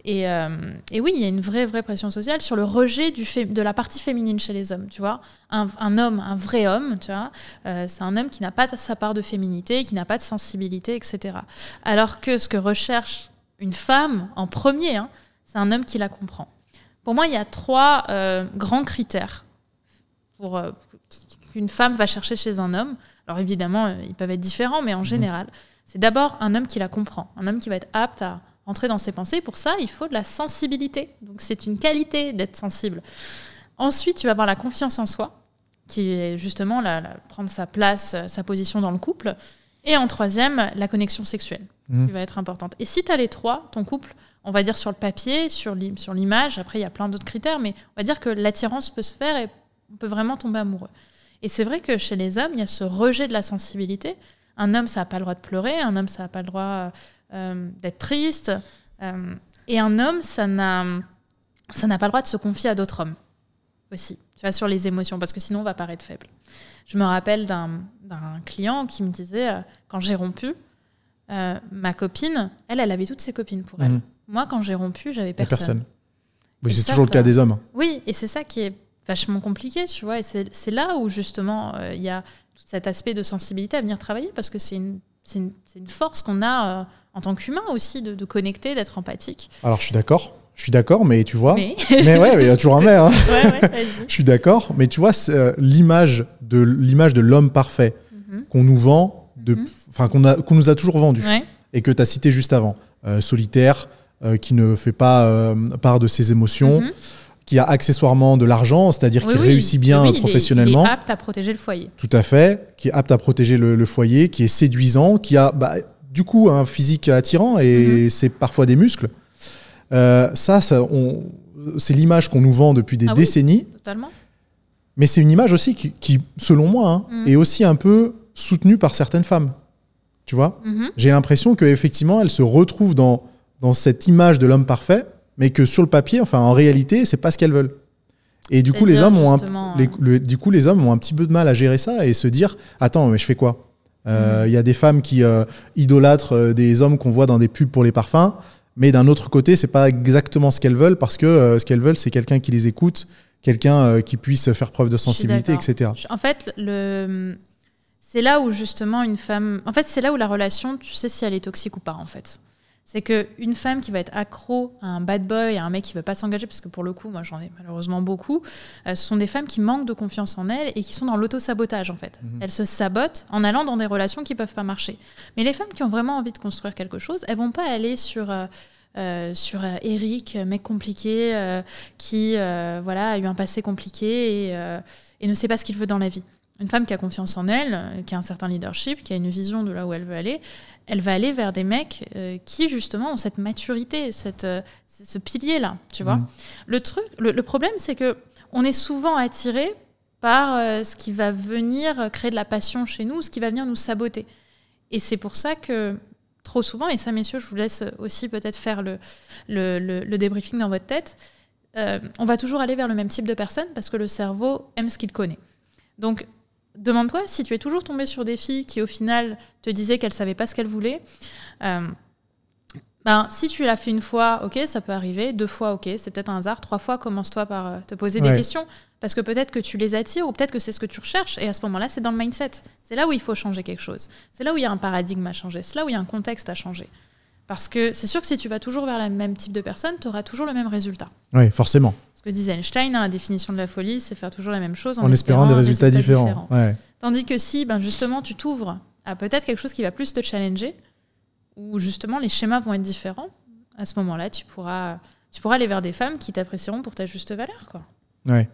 Euh, et, oui, il y a une vraie, vraie pression sociale sur le rejet de la partie féminine chez les hommes, tu vois. Un, homme, un vrai homme, tu vois, euh, c'est un homme qui n'a pas sa part de féminité, qui n'a pas de sensibilité, etc. Alors que ce que recherche une femme, en premier, hein, c'est un homme qui la comprend. Pour moi, il y a trois euh, grands critères pour, qu'une femme va chercher chez un homme. Alors évidemment, ils peuvent être différents, mais en mmh. général, c'est d'abord un homme qui la comprend, un homme qui va être apte à entrer dans ses pensées. Pour ça, il faut de la sensibilité. Donc c'est une qualité d'être sensible. Ensuite, tu vas avoir la confiance en soi, qui est justement la, prendre sa place, euh, sa position dans le couple. Et en troisième, la connexion sexuelle, qui mmh. va être importante. Et si tu as les trois, ton couple, on va dire sur le papier, sur l'image, après il y a plein d'autres critères, mais on va dire que l'attirance peut se faire et on peut vraiment tomber amoureux. Et c'est vrai que chez les hommes, il y a ce rejet de la sensibilité. Un homme, ça n'a pas le droit de pleurer, un homme, ça n'a pas le droit euh, euh, d'être triste. Euh, et un homme, ça n'a, pas le droit de se confier à d'autres hommes aussi, tu vois, sur les émotions, parce que sinon on va paraître faible. Je me rappelle d'un, client qui me disait, euh, quand j'ai rompu, ma copine, elle, elle avait toutes ses copines pour elle. Mhm. Moi, quand j'ai rompu, j'avais personne. personne. Oui, c'est toujours le cas des hommes. Oui, et c'est ça qui est vachement compliqué, tu vois. Et c'est, là où, justement, il y a tout cet aspect de sensibilité à venir travailler, parce que c'est une force qu'on a en tant qu'humain aussi, de, de connecter, d'être empathique. Alors je suis d'accord, je suis d'accord, mais tu vois. Mais, (laughs) ouais, il y a toujours un mais. Hein. (laughs) Ouais, ouais, je suis d'accord, mais tu vois, euh, l'image de l'image de l'homme parfait mhm. qu'on nous vend, mhm. enfin qu'on nous a toujours vendu, et que tu as cité juste avant, euh, solitaire, euh, qui ne fait pas part de ses émotions. Mhm. qui a accessoirement de l'argent, c'est-à-dire qu'il qui réussit bien professionnellement. Qui est, apte à protéger le foyer. Tout à fait, qui est apte à protéger le, foyer, qui est séduisant, qui a bah, du coup un physique attirant et mhm. c'est parfois des muscles. Euh, ça, c'est l'image qu'on nous vend depuis des ah décennies. totalement. Mais c'est une image aussi qui, selon moi, hein, mhm. est aussi un peu soutenue par certaines femmes. Tu vois mhm. J'ai l'impression qu'effectivement, elles se retrouvent dans, cette image de l'homme parfait, mais que sur le papier, enfin en réalité, c'est pas ce qu'elles veulent. Et du coup, les hommes du coup, les hommes ont un petit peu de mal à gérer ça et se dire Attends, mais je fais quoi il euh, y a des femmes qui euh, idolâtrent euh, des hommes qu'on voit dans des pubs pour les parfums, mais d'un autre côté, c'est pas exactement ce qu'elles veulent parce que ce qu'elles veulent, c'est quelqu'un qui les écoute, quelqu'un qui puisse faire preuve de sensibilité, etc. En fait, c'est là où justement une femme. En fait, c'est là où la relation, tu sais si elle est toxique ou pas, en fait c'est une femme qui va être accro à un bad boy, à un mec qui ne veut pas s'engager, parce que pour le coup, moi j'en ai malheureusement beaucoup, euh, ce sont des femmes qui manquent de confiance en elles et qui sont dans l'auto-sabotage en fait. Mhm. Elles se sabotent en allant dans des relations qui ne peuvent pas marcher. Mais les femmes qui ont vraiment envie de construire quelque chose, elles vont pas aller sur... Euh, euh, sur Eric, mec compliqué, qui voilà a eu un passé compliqué et ne sait pas ce qu'il veut dans la vie. Une femme qui a confiance en elle, qui a un certain leadership, qui a une vision de là où elle veut aller, elle va aller vers des mecs euh, qui justement ont cette maturité, cette, euh, ce pilier là, tu vois. Mm. Le truc, le, problème, c'est que on est souvent attiré par euh, ce qui va venir créer de la passion chez nous, ce qui va venir nous saboter. Et c'est pour ça que trop souvent, et ça messieurs, je vous laisse aussi peut-être faire le, le, le, débriefing dans votre tête, on va toujours aller vers le même type de personne parce que le cerveau aime ce qu'il connaît. Donc demande-toi si tu es toujours tombé sur des filles qui, au final, te disaient qu'elles ne savaient pas ce qu'elles voulaient. Euh, ben, si tu l'as fait une fois, ok, ça peut arriver. Deux fois, ok, c'est peut-être un hasard. Trois fois, commence-toi par euh, te poser des questions. Parce que peut-être que tu les attires ou peut-être que c'est ce que tu recherches. Et à ce moment-là, c'est dans le mindset. C'est là où il faut changer quelque chose. C'est là où il y a un paradigme à changer. C'est là où il y a un contexte à changer. Parce que c'est sûr que si tu vas toujours vers le même type de personne, tu auras toujours le même résultat. Oui, forcément que disait Einstein, hein, la définition de la folie, c'est faire toujours la même chose en, espérant, des résultats, différents. Tandis que si, ben justement, tu t'ouvres à peut-être quelque chose qui va plus te challenger, où justement les schémas vont être différents, à ce moment-là, tu pourras, tu pourras aller vers des femmes qui t'apprécieront pour ta juste valeur. Quoi. Mais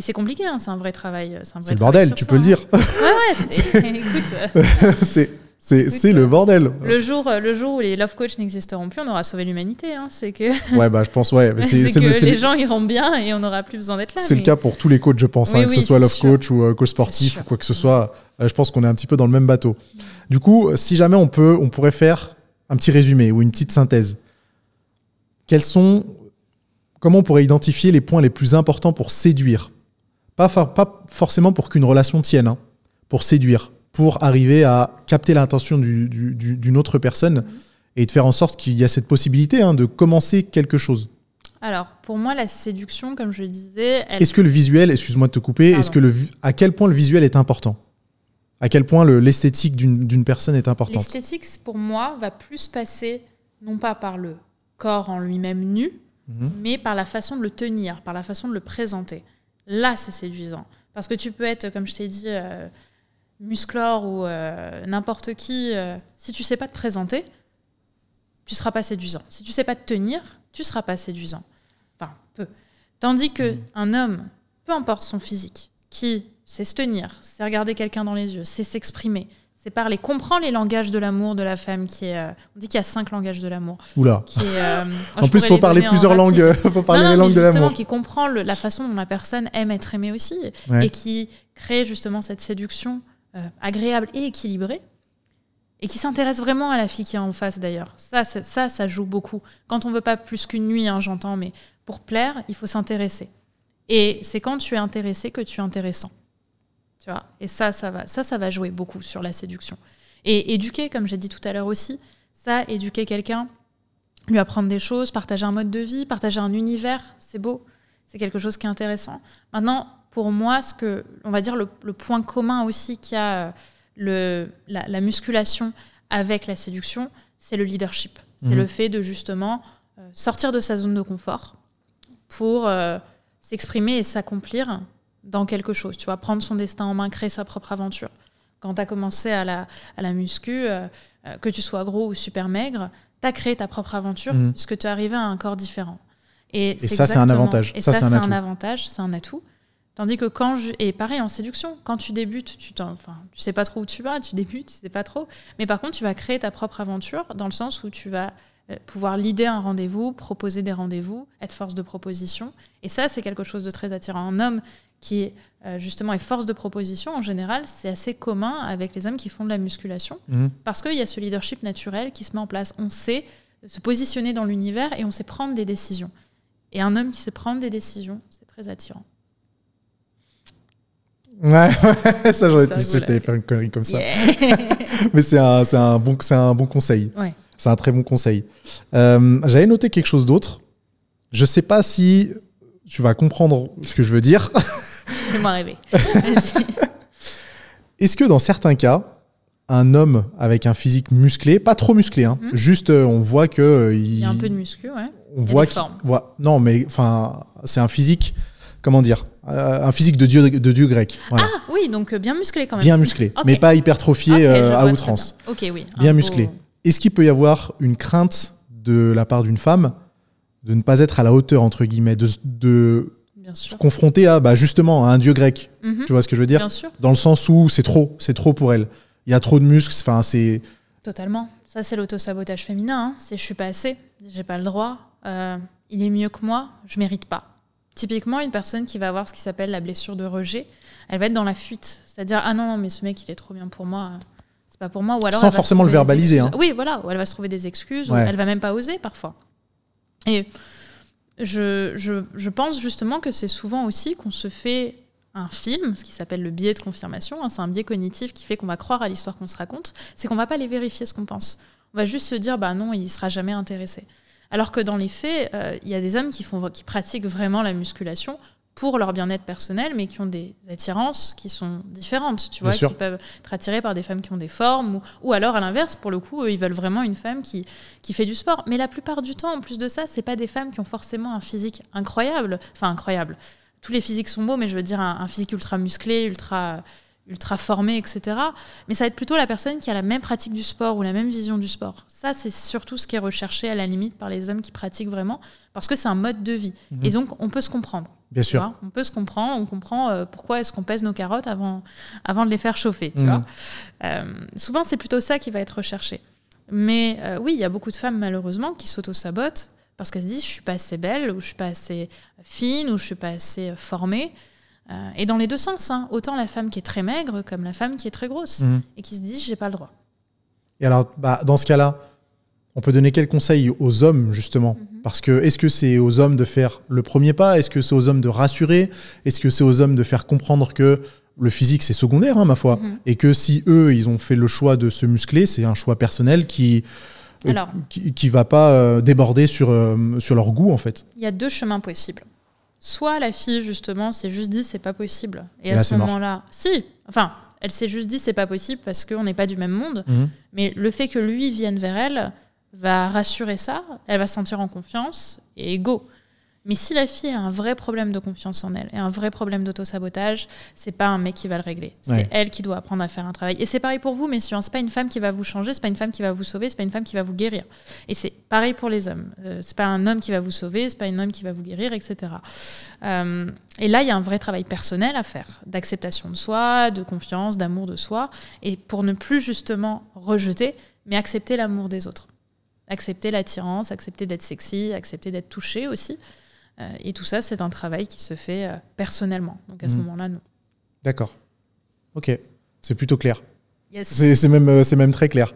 c'est compliqué, hein, c'est un vrai travail. Euh, c'est le bordel, tu peux le hein. dire. Ouais, ouais, (laughs) écoute. Euh, (laughs) C'est le euh, bordel. Le jour, euh, le jour où les love coach n'existeront plus, on aura sauvé l'humanité. Hein, c'est que. (laughs) Ouais, bah je pense, ouais. C'est que les gens iront bien et on n'aura plus besoin d'être là. C'est le cas pour tous les coachs, je pense, hein, que ce soit love coach ou euh, coach sportif ou quoi que ce mm. soit. je pense qu'on est un petit peu dans le même bateau. Mm. Du coup, si jamais on peut, on pourrait faire un petit résumé ou une petite synthèse. Quels sont, comment on pourrait identifier les points les plus importants pour séduire pas, pas forcément pour qu'une relation tienne, hein, pour séduire pour arriver à capter l'intention d'une autre personne et de faire en sorte qu'il y a cette possibilité hein, de commencer quelque chose. Alors, pour moi, la séduction, comme je disais... Est-ce que le visuel, excuse-moi de te couper, est-ce que le, à quel point le visuel est important À quel point l'esthétique d'une personne est importante L'esthétique, pour moi, va plus passer non pas par le corps en lui-même nu, mhm. mais par la façon de le tenir, par la façon de le présenter. Là, c'est séduisant. Parce que tu peux être, comme je t'ai dit... Euh, musclor ou euh, n'importe qui, euh, si tu sais pas te présenter, tu seras pas séduisant. Si tu sais pas te tenir, tu seras pas séduisant. Enfin, peu. Tandis que mhm. un homme, peu importe son physique, qui sait se tenir, sait regarder quelqu'un dans les yeux, sait s'exprimer, sait parler, comprend les langages de l'amour de la femme qui euh, on dit qu'il y a cinq langages de l'amour. Oula. en plus, (laughs) faut parler plusieurs langues. faut parler les langues de l'amour. Qui comprend la façon dont la personne aime être aimée aussi et qui crée justement cette séduction euh, agréable et équilibré, et qui s'intéresse vraiment à la fille qui est en face d'ailleurs. Ça, ça, ça joue beaucoup. Quand on veut pas plus qu'une nuit, hein, j'entends, mais pour plaire, il faut s'intéresser. Et c'est quand tu es intéressé que tu es intéressant. Tu vois Et ça, ça va, ça, ça va jouer beaucoup sur la séduction. Et éduquer, comme j'ai dit tout à l'heure aussi, ça, éduquer quelqu'un, lui apprendre des choses, partager un mode de vie, partager un univers, c'est beau, c'est quelque chose qui est intéressant. Maintenant, pour moi, ce que, on va dire le, point commun aussi qu'il y a euh, la, musculation avec la séduction, c'est le leadership. C'est mhm. le fait de justement euh, sortir de sa zone de confort pour euh, s'exprimer et s'accomplir dans quelque chose. Tu vois, prendre son destin en main, créer sa propre aventure. Quand tu as commencé à la, à la muscu, que tu sois gros ou super maigre, tu as créé ta propre aventure mhm. ce que tu es arrivé à un corps différent. Et, ça, c'est un avantage. Et ça, c'est un, avantage, c'est un atout. Tandis que quand je... Et pareil en séduction, quand tu débutes, tu t'en... Enfin, tu sais pas trop où tu vas, tu débutes, tu sais pas trop. Mais par contre, tu vas créer ta propre aventure dans le sens où tu vas euh, pouvoir l'idée un rendez-vous, proposer des rendez-vous, être force de proposition. Et ça, c'est quelque chose de très attirant. Un homme qui, euh, justement, est force de proposition, en général, c'est assez commun avec les hommes qui font de la musculation, mhm. parce qu'il y a ce leadership naturel qui se met en place. On sait se positionner dans l'univers et on sait prendre des décisions. Et un homme qui sait prendre des décisions, c'est très attirant. Ouais, ça j'aurais dit si faire une connerie comme ça. (laughs) Mais c'est un, un, bon, un bon conseil. C'est un très bon conseil. Euh, j'avais noté quelque chose d'autre. Je sais pas si tu vas comprendre ce que je veux dire. C'est (laughs) moi rêver. (laughs) Est-ce que dans certains cas, un homme avec un physique musclé, pas trop musclé, hein, hmm. juste euh, on voit que il... y a un peu de muscle ouais. On voit, voit... non, mais enfin, c'est un physique, comment dire, euh, un physique de dieu, grec. Ah oui, donc euh, bien musclé quand même. Bien musclé, mais pas hypertrophié euh, à outrance. Ok, oui. Bien musclé. Est-ce qu'il peut y avoir une crainte de la part d'une femme de ne pas être à la hauteur, entre guillemets, de, se confronter à bah, justement à un dieu grec mhm. Tu vois ce que je veux dire Dans le sens où c'est trop, c'est trop pour elle. Il y a trop de muscles, enfin c'est. Totalement. Ça, c'est l'autosabotage féminin. Hein. C'est je suis pas assez, j'ai pas le droit, il est mieux que moi, je mérite pas. Typiquement, une personne qui va avoir ce qui s'appelle la blessure de rejet, elle va être dans la fuite. C'est-à-dire, ah non, non, mais ce mec, il est trop bien pour moi, c'est pas pour moi. Ou alors, Sans forcément le verbaliser. Hein. Oui, voilà, ou elle va se trouver des excuses, ou elle va même pas oser parfois. Et je, je, pense justement que c'est souvent aussi qu'on se fait un film, ce qui s'appelle le biais de confirmation, hein. c'est un biais cognitif qui fait qu'on va croire à l'histoire qu'on se raconte, c'est qu'on va pas aller vérifier ce qu'on pense. On va juste se dire, bah non, il sera jamais intéressé. Alors que dans les faits, euh, il y a des hommes qui, pratiquent vraiment la musculation pour leur bien-être personnel, mais qui ont des attirances qui sont différentes, tu vois, qui peuvent être attirés par des femmes qui ont des formes, ou, alors à l'inverse, pour le coup, ils veulent vraiment une femme qui, fait du sport. Mais la plupart du temps, en plus de ça, c'est pas des femmes qui ont forcément un physique incroyable, enfin incroyable. Tous les physiques sont beaux, mais je veux dire un physique ultra musclé, ultra ultra formée, etc. Mais ça va être plutôt la personne qui a la même pratique du sport ou la même vision du sport. Ça, c'est surtout ce qui est recherché à la limite par les hommes qui pratiquent vraiment, parce que c'est un mode de vie. Mhm. Et donc, on peut se comprendre. Bien sûr. on peut se comprendre, on comprend euh, pourquoi est-ce qu'on pèse nos carottes avant, avant de les faire chauffer. Tu mhm. vois euh, souvent, c'est plutôt ça qui va être recherché. Mais euh, oui, il y a beaucoup de femmes, malheureusement, qui s'auto-sabotent parce qu'elles se disent « je suis pas assez belle » ou « je suis pas assez fine » ou « je suis pas assez formée ». Euh, et dans les deux sens, hein, autant la femme qui est très maigre comme la femme qui est très grosse mhm. et qui se dit j'ai pas le droit. Et alors, bah, dans ce cas-là, on peut donner quel conseil aux hommes justement mhm. Parce que est-ce que c'est aux hommes de faire le premier pas Est-ce que c'est aux hommes de rassurer Est-ce que c'est aux hommes de faire comprendre que le physique c'est secondaire, hein, ma foi, mhm. et que si eux ils ont fait le choix de se muscler, c'est un choix personnel qui euh, qui, va pas euh, déborder sur leur goût en fait. Il y a deux chemins possibles. Soit la fille, justement, s'est juste dit c'est pas possible. Et, à ce moment-là, si, enfin, elle s'est juste dit c'est pas possible parce qu'on n'est pas du même monde. Mhm. Mais le fait que lui vienne vers elle va rassurer ça, elle va se sentir en confiance et go. Mais si la fille a un vrai problème de confiance en elle et un vrai problème d'autosabotage, c'est pas un mec qui va le régler. C'est elle qui doit apprendre à faire un travail. Et c'est pareil pour vous, messieurs. Hein. C'est pas une femme qui va vous changer, c'est pas une femme qui va vous sauver, c'est pas une femme qui va vous guérir. Et c'est pareil pour les hommes. Euh, c'est pas un homme qui va vous sauver, c'est pas un homme qui va vous guérir, etc. Euh, et là, il y a un vrai travail personnel à faire, d'acceptation de soi, de confiance, d'amour de soi, et pour ne plus justement rejeter, mais accepter l'amour des autres. Accepter l'attirance, accepter d'être sexy, accepter d'être touché aussi. Euh, et tout ça, c'est un travail qui se fait euh, personnellement. Donc à ce mhm. moment-là, non. D'accord. Ok. C'est plutôt clair. C'est même, euh, même très clair.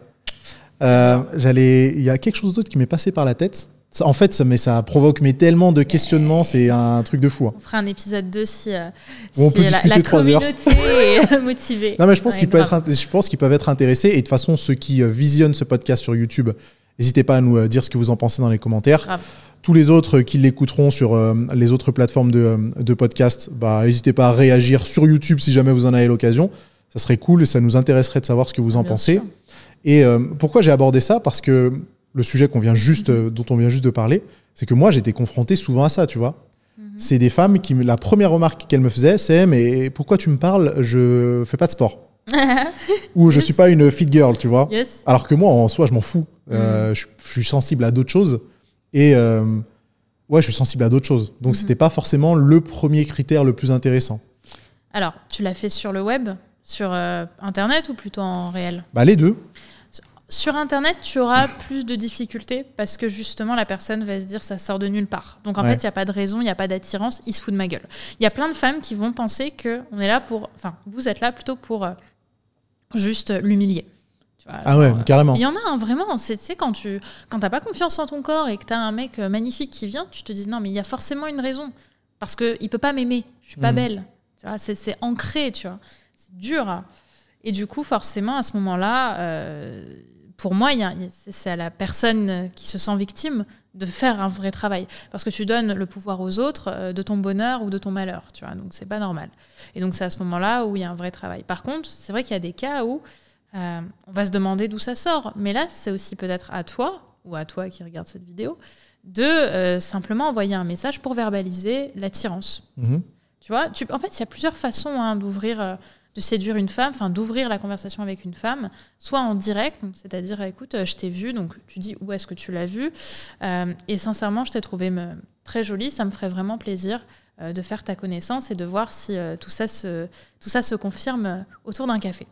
j'allais, il y a quelque chose d'autre qui m'est passé par la tête. en fait, ça, mais ça provoque mais tellement de questionnements, c'est un truc de fou. Hein. On fera un épisode 2 si, la, la communauté est (laughs) motivée. Non, mais je pense qu'ils peuvent, être, je pense qu'ils peuvent être intéressés. Et de toute façon, ceux qui visionnent ce podcast sur YouTube N'hésitez pas à nous euh, dire ce que vous en pensez dans les commentaires. Tous les autres euh, qui l'écouteront sur euh, les autres plateformes de, podcast, bah, n'hésitez pas à réagir sur YouTube si jamais vous en avez l'occasion. Ça serait cool et ça nous intéresserait de savoir ce que vous en pensez. Et pourquoi j'ai abordé ça Parce que le sujet qu'on juste, mhm. dont on vient juste de parler, c'est que moi j'étais confronté souvent à ça, tu vois. Mhm. C'est des femmes qui, la première remarque qu'elles me faisaient, c'est mais pourquoi tu me parles Je fais pas de sport. (laughs) Ou je suis pas une fit girl, tu vois. Alors que moi, en soi, je m'en fous. Mm. Euh, je, suis sensible à d'autres choses. Et euh, ouais, je suis sensible à d'autres choses. Donc, ce mm-hmm. n'était c'était pas forcément le premier critère le plus intéressant. Alors, tu l'as fait sur le web, sur euh, Internet ou plutôt en réel bah, Les deux. Sur Internet, tu auras plus de difficultés parce que justement, la personne va se dire ça sort de nulle part. Donc en fait, il n'y a pas de raison, il n'y a pas d'attirance, il se fout de ma gueule. Il y a plein de femmes qui vont penser que on est là pour. Enfin, vous êtes là plutôt pour juste l'humilier. ah ouais, euh, carrément. Il y en a un, hein, vraiment. Tu quand tu quand t'as pas confiance en ton corps et que tu as un mec euh, magnifique qui vient, tu te dis non, mais il y a forcément une raison. Parce qu'il peut pas m'aimer, je suis pas hmm. belle. Tu vois, c'est ancré, tu vois. C'est dur. Hein. Et du coup, forcément, à ce moment-là, euh, pour moi, c'est à la personne euh, qui se sent victime de faire un vrai travail. Parce que tu donnes le pouvoir aux autres euh, de ton bonheur ou de ton malheur, tu vois. Donc, c'est pas normal. Et donc, c'est à ce moment-là où il y a un vrai travail. Par contre, c'est vrai qu'il y a des cas où euh, on va se demander d'où ça sort. Mais là, c'est aussi peut-être à toi, ou à toi qui regarde cette vidéo, de simplement envoyer un message pour verbaliser l'attirance. Mm-hmm. Tu vois, tu, en fait, il y a plusieurs façons hein, d'ouvrir séduire une femme, enfin d'ouvrir la conversation avec une femme, soit en direct, c'est-à-dire écoute, euh, je t'ai vu, donc tu dis où est-ce que tu l'as vu. Euh, et sincèrement, je t'ai trouvé très jolie, ça me ferait vraiment plaisir euh, de faire ta connaissance et de voir si tout, ça se, tout ça se confirme autour d'un café.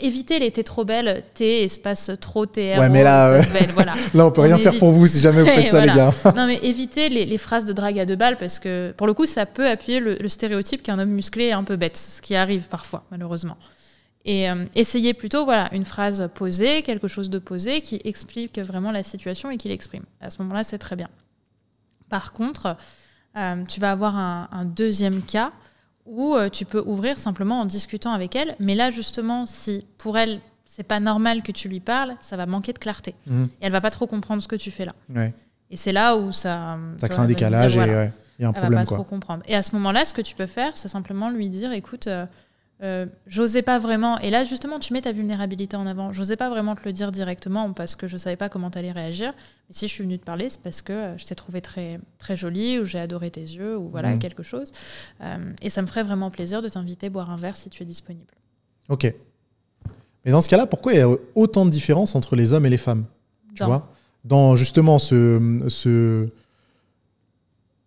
Évitez les T'es trop belle, T espace trop TR. Ouais, mais là, euh, euh, (laughs) là on peut rien faire pour vous si jamais vous (laughs) faites ça, les gars. non, mais évitez les, phrases de drague à deux balles parce que pour le coup, ça peut appuyer le, stéréotype qu'un homme musclé est un peu bête, ce qui arrive parfois, malheureusement. Et euh, essayez plutôt voilà, une phrase posée, quelque chose de posé qui explique vraiment la situation et qui l'exprime. À ce moment-là, c'est très bien. Par contre, tu vas avoir un deuxième cas ou euh, tu peux ouvrir simplement en discutant avec elle. Mais là, justement, si pour elle, c'est pas normal que tu lui parles, ça va manquer de clarté. Mhm. Et elle va pas trop comprendre ce que tu fais là. Et c'est là où ça. Ça crée un décalage et il y un problème. Elle va pas trop comprendre. Et à ce moment-là, ce que tu peux faire, c'est simplement lui dire écoute, euh, euh, j'osais pas vraiment. Et là, justement, tu mets ta vulnérabilité en avant. J'osais pas vraiment te le dire directement parce que je savais pas comment t'allais réagir. Mais si je suis venue te parler, c'est parce que euh, je t'ai trouvé très, très jolie ou j'ai adoré tes yeux ou voilà, mhm. quelque chose. Euh, et ça me ferait vraiment plaisir de t'inviter boire un verre si tu es disponible. Ok. Mais dans ce cas-là, pourquoi il y a autant de différences entre les hommes et les femmes Tu vois Dans justement ce. ce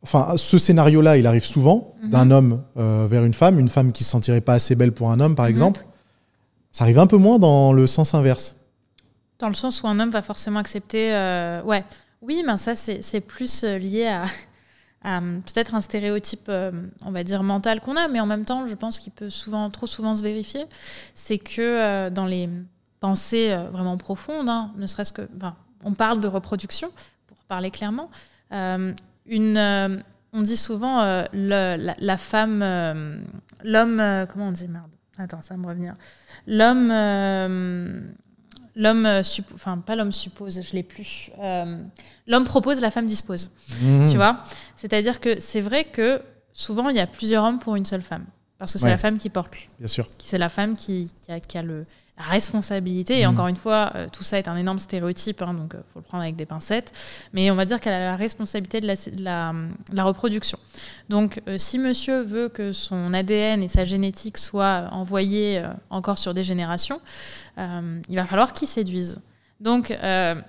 Enfin, ce scénario-là, il arrive souvent, mhm. d'un homme euh, vers une femme, une femme qui ne se sentirait pas assez belle pour un homme, par mhm. exemple. Ça arrive un peu moins dans le sens inverse. Dans le sens où un homme va forcément accepter. Euh, ouais. Oui, mais ça, c'est plus euh, lié à, peut-être un stéréotype, on va dire, mental qu'on a, mais en même temps, je pense qu'il peut souvent, trop souvent se vérifier. C'est que dans les pensées vraiment profondes, hein, ne serait-ce que. on parle de reproduction, pour parler clairement. Euh, on dit souvent euh, la, femme, euh, l'homme, comment on dit merde Attends, ça va me revenir. L'homme, l'homme, enfin pas l'homme suppose, je l'ai plus. l'homme propose, la femme dispose. Mmh. Tu vois C'est-à-dire que c'est vrai que souvent il y a plusieurs hommes pour une seule femme, parce que c'est la femme qui porte. Bien sûr. C'est la femme qui a le, responsabilité. Et mmh. encore une fois, euh, tout ça est un énorme stéréotype, hein, donc il euh, faut le prendre avec des pincettes. Mais on va dire qu'elle a la responsabilité de la, reproduction. Donc euh, si monsieur veut que son ADN et sa génétique soient envoyés encore sur des générations, il va falloir qu'il séduise. Donc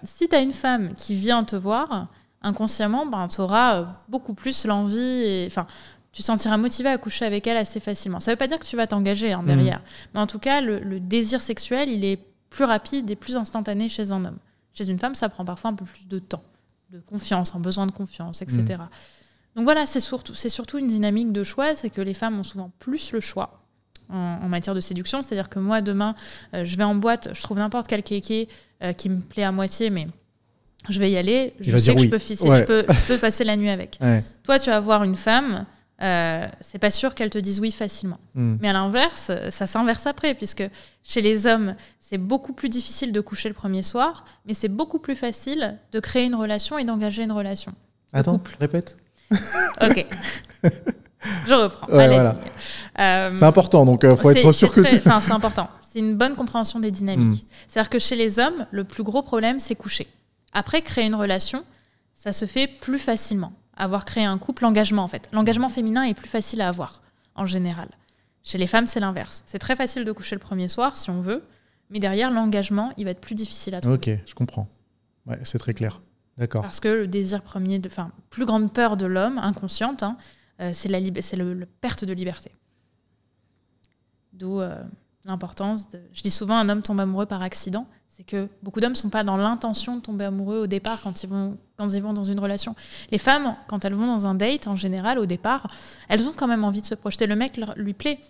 si tu as une femme qui vient te voir, inconsciemment, ben, tu auras beaucoup plus l'envie, enfin tu sentiras motivé à coucher avec elle assez facilement. Ça ne veut pas dire que tu vas t'engager hein, mm. derrière, mais en tout cas, le, désir sexuel, il est plus rapide et plus instantané chez un homme. Chez une femme, ça prend parfois un peu plus de temps, de confiance, un besoin de confiance, etc. Mm. Donc voilà, c'est surtout, une dynamique de choix, c'est que les femmes ont souvent plus le choix en, matière de séduction, c'est-à-dire que moi, demain, euh, je vais en boîte, je trouve n'importe quel kéké euh, qui me plaît à moitié, mais je vais y aller, je sais que je, peux, fisser, je, peux, (laughs) passer la nuit avec. Toi, tu vas voir une femme euh, c'est pas sûr qu'elles te disent oui facilement. Hmm. Mais à l'inverse, ça s'inverse après, puisque chez les hommes, c'est beaucoup plus difficile de coucher le premier soir, mais c'est beaucoup plus facile de créer une relation et d'engager une relation. Attends, répète. (laughs) ok. Je reprends. Euh, c'est important, donc il euh, faut être sûr que. c'est important. C'est une bonne compréhension des dynamiques. Hmm. C'est-à-dire que chez les hommes, le plus gros problème, c'est coucher. Après, créer une relation, ça se fait plus facilement avoir créé un couple, l'engagement en fait. L'engagement féminin est plus facile à avoir en général. Chez les femmes, c'est l'inverse. C'est très facile de coucher le premier soir si on veut, mais derrière l'engagement, il va être plus difficile à trouver. Ok, je comprends. Ouais, c'est très clair. D'accord. Parce que le désir premier, de, enfin, plus grande peur de l'homme inconsciente, hein, euh, c'est la, le, le perte de liberté. D'où euh, l'importance. Je dis souvent, un homme tombe amoureux par accident. C'est que beaucoup d'hommes ne sont pas dans l'intention de tomber amoureux au départ quand ils, vont, quand ils vont dans une relation. Les femmes, quand elles vont dans un date, en général, au départ, elles ont quand même envie de se projeter. Le mec lui plaît.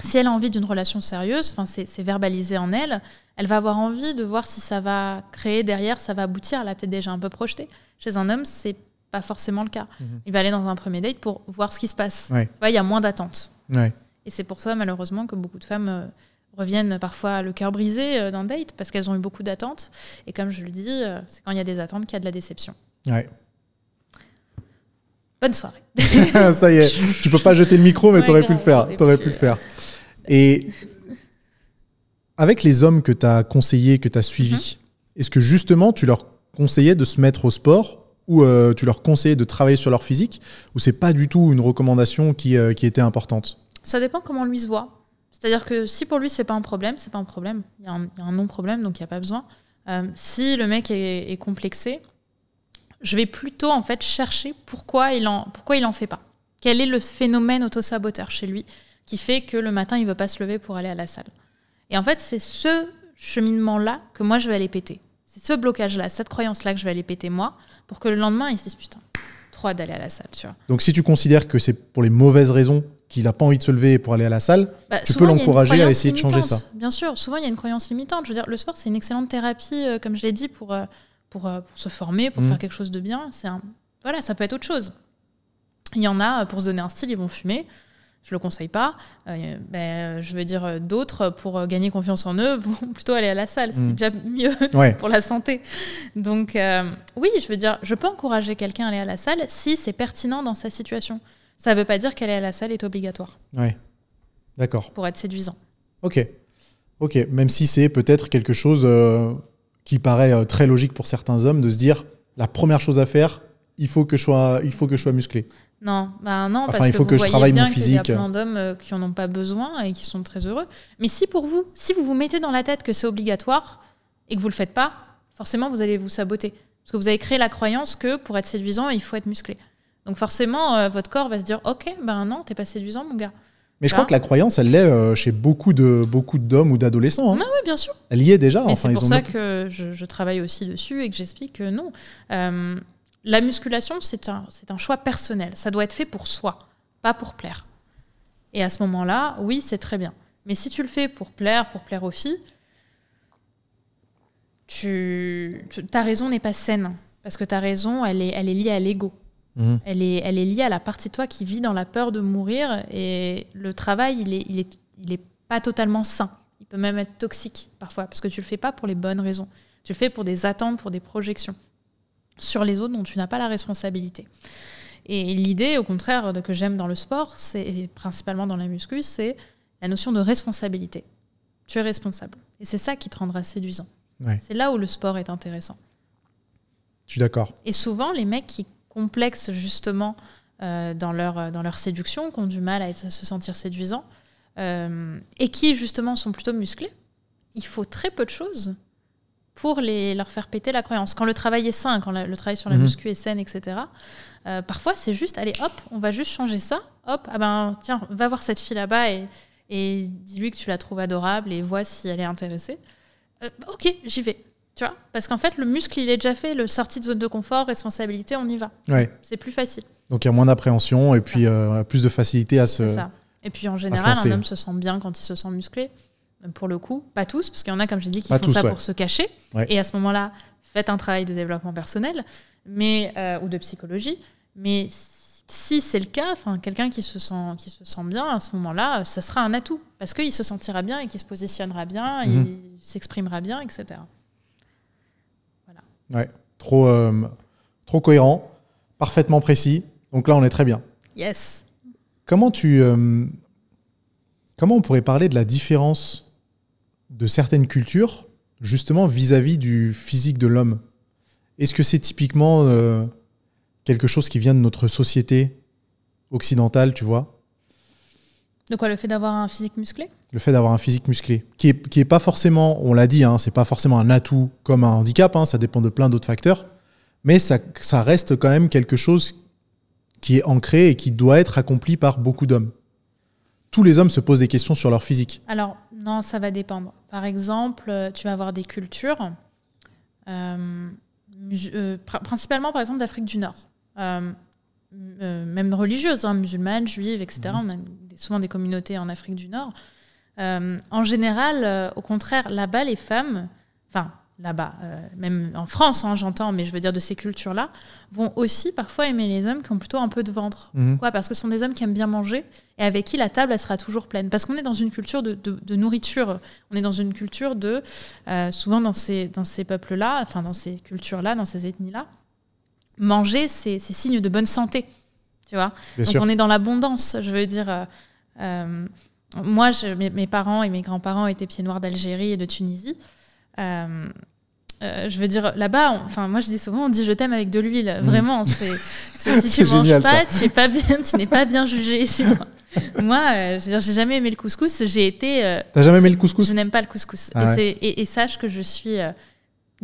Si elle a envie d'une relation sérieuse, c'est verbalisé en elle, elle va avoir envie de voir si ça va créer derrière, ça va aboutir. Elle a peut-être déjà un peu projeté. Chez un homme, c'est pas forcément le cas. Mhm. Il va aller dans un premier date pour voir ce qui se passe. il y a moins d'attente. Et c'est pour ça, malheureusement, que beaucoup de femmes. Euh, reviennent parfois le cœur brisé euh, d'un date parce qu'elles ont eu beaucoup d'attentes. Et comme je le dis, euh, c'est quand il y a des attentes qu'il y a de la déception. Ouais. Bonne soirée. (laughs) Ça y est, tu peux pas jeter le micro, mais tu aurais pu le faire. T'aurais pu le faire. Et avec les hommes que tu as conseillés, que tu as suivis, mhm. est-ce que justement tu leur conseillais de se mettre au sport ou euh, tu leur conseillais de travailler sur leur physique ou c'est pas du tout une recommandation qui, qui était importante Ça dépend comment lui se voit. C'est-à-dire que si pour lui c'est pas un problème, c'est pas un problème. Il y a un, non-problème, donc il n'y a pas besoin. Euh, si le mec est, complexé, je vais plutôt en fait chercher pourquoi il en pourquoi il en fait pas. Quel est le phénomène auto-saboteur chez lui qui fait que le matin il veut pas se lever pour aller à la salle. Et en fait c'est ce cheminement là que moi je vais aller péter. C'est ce blocage là, cette croyance là que je vais aller péter moi pour que le lendemain il se dise putain hein. trop d'aller à la salle. Donc si tu considères que c'est pour les mauvaises raisons qu'il n'a pas envie de se lever pour aller à la salle, bah, tu peux l'encourager à essayer de changer ça. Bien sûr, souvent il y a une croyance limitante. Je veux dire, le sport c'est une excellente thérapie, euh, comme je l'ai dit, pour, euh, euh, pour, se former, pour mm. faire quelque chose de bien. C'est Voilà, ça peut être autre chose. Il y en a, pour se donner un style, ils vont fumer. Je le conseille pas. Ben, je veux dire, d'autres, pour gagner confiance en eux, (laughs) vont plutôt aller à la salle. C'est mm. déjà mieux (laughs) pour la santé. Donc oui, je veux dire, je peux encourager quelqu'un à aller à la salle si c'est pertinent dans sa situation. Ça ne veut pas dire qu'aller à la salle est obligatoire. Oui, D'accord. Pour être séduisant. Ok. Ok. Même si c'est peut-être quelque chose euh, qui paraît euh, très logique pour certains hommes de se dire la première chose à faire, il faut que je sois, il faut que je sois musclé. Non, bah non, parce il que, vous je travaille bien qu'il y a plein d'hommes euh, qui en ont pas besoin et qui sont très heureux. Mais si pour vous, si vous vous mettez dans la tête que c'est obligatoire et que vous le faites pas, forcément vous allez vous saboter parce que vous avez créé la croyance que pour être séduisant, il faut être musclé. Donc forcément, euh, votre corps va se dire Ok, ben non, t'es pas séduisant, mon gars. Mais je crois bah. que la croyance, elle l'est euh, chez beaucoup de beaucoup d'hommes ou d'adolescents. Hein. Ah bien sûr. Elle y est déjà. Enfin, c'est pour ça que je, travaille aussi dessus et que j'explique que non. Euh, la musculation, c'est un, un choix personnel. Ça doit être fait pour soi, pas pour plaire. Et à ce moment-là, oui, c'est très bien. Mais si tu le fais pour plaire, pour plaire aux filles, tu, ta raison n'est pas saine. Parce que ta raison, elle est, elle est liée à l'ego. Mhm. Elle, est, liée à la partie de toi qui vit dans la peur de mourir et le travail, il est, pas totalement sain. Il peut même être toxique parfois parce que tu le fais pas pour les bonnes raisons. Tu le fais pour des attentes, pour des projections sur les autres dont tu n'as pas la responsabilité. Et l'idée, au contraire, que j'aime dans le sport, c'est principalement dans la muscu, c'est la notion de responsabilité. Tu es responsable. Et c'est ça qui te rendra séduisant. C'est là où le sport est intéressant. tu es d'accord. Et souvent, les mecs qui complexes justement euh, dans, leur, euh, dans leur séduction, qui ont du mal à, se sentir séduisants, euh, et qui justement sont plutôt musclés, il faut très peu de choses pour les, leur faire péter la croyance. Quand le travail est sain, quand le travail sur la mhm. muscu est saine, etc., parfois c'est juste, allez, hop, on va juste changer ça, hop, ah ben tiens, va voir cette fille là-bas et, dis-lui que tu la trouves adorable et vois si elle est intéressée. ok, j'y vais. Tu vois Parce qu'en fait, le muscle, il est déjà fait. Le sortie de zone de confort, responsabilité, on y va. C'est plus facile. Donc il y a moins d'appréhension et puis euh, plus de facilité à se. Ça. Et puis en général, un homme se sent bien quand il se sent musclé. Pour le coup, pas tous, parce qu'il y en a, comme j'ai dit, qui font ça pour se cacher. Et à ce moment-là, faites un travail de développement personnel mais, euh, ou de psychologie. Mais si c'est le cas, quelqu'un qui, se sent, qui se sent bien à ce moment-là, ça sera un atout, parce qu'il se sentira bien et qu'il se positionnera bien, mm-hmm. il s'exprimera bien, etc. Ouais, trop, euh, trop cohérent, parfaitement précis. Donc là, on est très bien. Yes. Comment tu. Euh, comment on pourrait parler de la différence de certaines cultures, justement, vis-à-vis du physique de l'homme Est-ce que c'est typiquement euh, quelque chose qui vient de notre société occidentale, tu vois de quoi le fait d'avoir un physique musclé Le fait d'avoir un physique musclé, qui est, pas forcément, on l'a dit, hein, c'est pas forcément un atout comme un handicap, hein, ça dépend de plein d'autres facteurs, mais ça, ça reste quand même quelque chose qui est ancré et qui doit être accompli par beaucoup d'hommes. Tous les hommes se posent des questions sur leur physique. Alors non, ça va dépendre. Par exemple, euh, tu vas avoir des cultures, euh, euh, principalement par exemple d'Afrique du Nord. même religieuses, hein, musulmanes, juives, etc souvent des communautés en Afrique du Nord. Euh, en général, euh, au contraire, là-bas, les femmes, enfin là-bas, euh, même en France, hein, j'entends, mais je veux dire de ces cultures-là, vont aussi parfois aimer les hommes qui ont plutôt un peu de ventre. Mhm. Pourquoi Parce que ce sont des hommes qui aiment bien manger et avec qui la table, elle sera toujours pleine. Parce qu'on est dans une culture de, nourriture, on est dans une culture de, souvent dans ces, dans ces peuples-là, enfin dans ces cultures-là, dans ces ethnies-là, manger, c'est signe de bonne santé. Tu vois Donc on est dans l'abondance, je veux dire. Euh, euh, moi, mes, parents et mes grands-parents étaient pieds noirs d'Algérie et de Tunisie. Euh, je veux dire, là-bas, enfin, moi je dis souvent, on dit je t'aime avec de l'huile. Hmm. Vraiment, c'est, (laughs) si tu manges pas, tu n'es pas bien, tu n'es pas bien jugé. (laughs) moi, je veux dire, j'ai jamais aimé le couscous. J'ai été. T'as jamais aimé le couscous Je, n'aime pas le couscous. Ah et, et, sache que je suis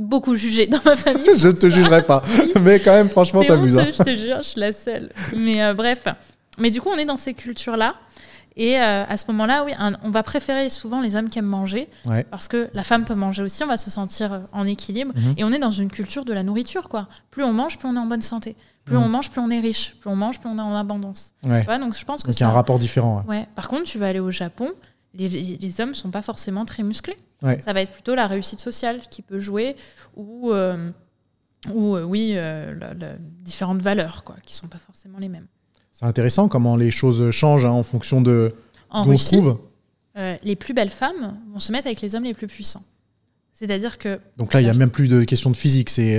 beaucoup jugé dans ma famille. (laughs) je ne te jugerai pas. (laughs) Mais quand même, franchement, t'abuses. moi hein. Je te jure, je suis la seule. Mais euh, bref. Mais du coup, on est dans ces cultures-là. Et euh, à ce moment-là, oui, on va préférer souvent les hommes qui aiment manger. Parce que la femme peut manger aussi, on va se sentir euh, en équilibre. Mhm. Et on est dans une culture de la nourriture, quoi. Plus on mange, plus on est en bonne santé. Plus mhm. on mange, plus on est riche. Plus on mange, plus on est en abondance. donc je pense que un rapport différent. Ouais. ouais. Par contre, tu vas aller au Japon les, hommes ne sont pas forcément très musclés. Ça va être plutôt la réussite sociale qui peut jouer ou, euh, ou euh, oui, euh, différentes valeurs quoi, qui ne sont pas forcément les mêmes. C'est intéressant comment les choses changent hein, en fonction de en on les plus belles femmes vont se mettre avec les hommes les plus puissants. C'est-à-dire que. Donc là, il n'y a même plus de question de physique. C'est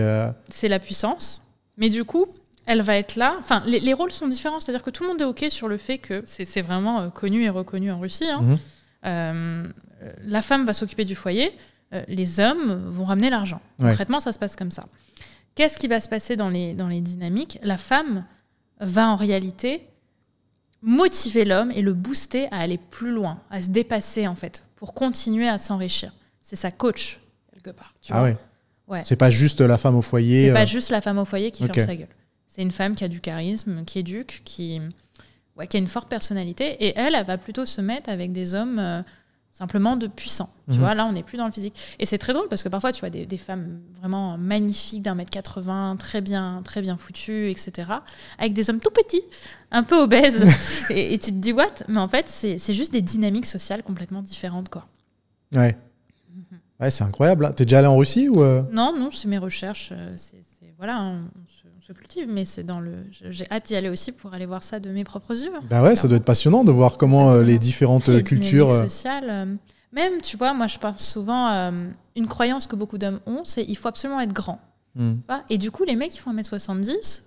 C'est la puissance. Mais du coup, elle va être là. Enfin, les, rôles sont différents. C'est-à-dire que tout le monde est OK sur le fait que c'est vraiment connu et reconnu en Russie. Hein, mhm. Euh, la femme va s'occuper du foyer, euh, les hommes vont ramener l'argent. Concrètement, ça se passe comme ça. Qu'est-ce qui va se passer dans les, dans les dynamiques La femme va en réalité motiver l'homme et le booster à aller plus loin, à se dépasser en fait, pour continuer à s'enrichir. C'est sa coach, quelque part. ah oui ouais. C'est pas juste la femme au foyer. C'est pas euh, juste la femme au foyer qui ferme sa gueule. C'est une femme qui a du charisme, qui éduque, qui, qui a une forte personnalité, et elle, elle va plutôt se mettre avec des hommes euh, simplement de puissants. Tu mhm. vois, là, on n'est plus dans le physique. Et c'est très drôle parce que parfois, tu vois des, femmes vraiment magnifiques d'un mètre 80, très bien, très bien foutues, etc., avec des hommes tout petits, un peu obèses, (laughs) et, tu te dis what Mais en fait, c'est juste des dynamiques sociales complètement différentes, quoi. Ouais. Mhm. Ouais, c'est incroyable. Hein. T'es déjà allé en Russie ou euh Non, non, c'est mes recherches. Euh, c'est voilà, on se, cultive, mais c'est dans le. J'ai hâte d'y aller aussi pour aller voir ça de mes propres yeux. Ben ouais, ça doit être passionnant de voir comment euh, les différentes euh, cultures euh, sociales. Même, tu vois, moi je parle souvent une croyance que beaucoup d'hommes ont, c'est il faut absolument être grand. Hmm. Et du coup, les mecs qui font 1m70,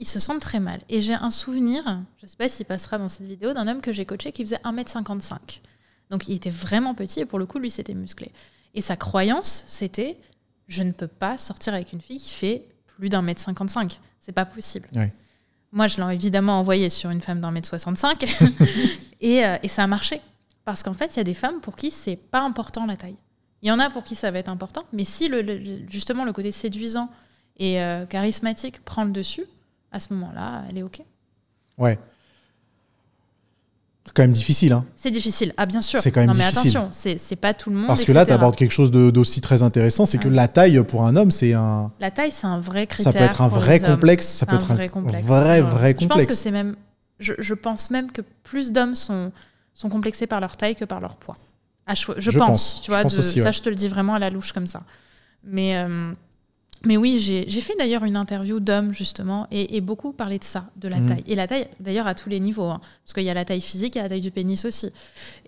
ils se sentent très mal. Et j'ai un souvenir, je sais pas s'il passera dans cette vidéo, d'un homme que j'ai coaché qui faisait 1m55. Donc il était vraiment petit et pour le coup, lui, c'était musclé. Et sa croyance, c'était je ne peux pas sortir avec une fille qui fait plus d'un mètre cinquante cinq. C'est pas possible. Moi, je l'ai évidemment envoyé sur une femme d'un mètre soixante cinq (laughs) euh, et ça a marché. Parce qu'en fait, il y a des femmes pour qui c'est pas important la taille. Il y en a pour qui ça va être important, mais si le, justement le côté séduisant et euh, charismatique prend le dessus, à ce moment-là, elle est OK. Ouais. C'est quand même difficile. Hein. C'est difficile, ah bien sûr. C'est quand même non, mais attention, c'est pas tout le monde. Parce que là, tu abordes quelque chose d'aussi très intéressant, c'est que la taille pour un homme, c'est un. La taille, c'est un vrai critère. Ça peut être un vrai complexe, ça peut être vrai complexe. vrai, vrai complexe. Je pense que c'est même. Je, pense même que plus d'hommes sont, sont complexés par leur taille que par leur poids. je, pense, tu vois, ça je te le dis vraiment à la louche comme ça. Mais. Euh, mais oui, j'ai fait d'ailleurs une interview d'hommes, justement, et, et, beaucoup parlé de ça, de la mhm. taille. Et la taille, d'ailleurs, à tous les niveaux, hein, parce qu'il y a la taille physique et la taille du pénis aussi.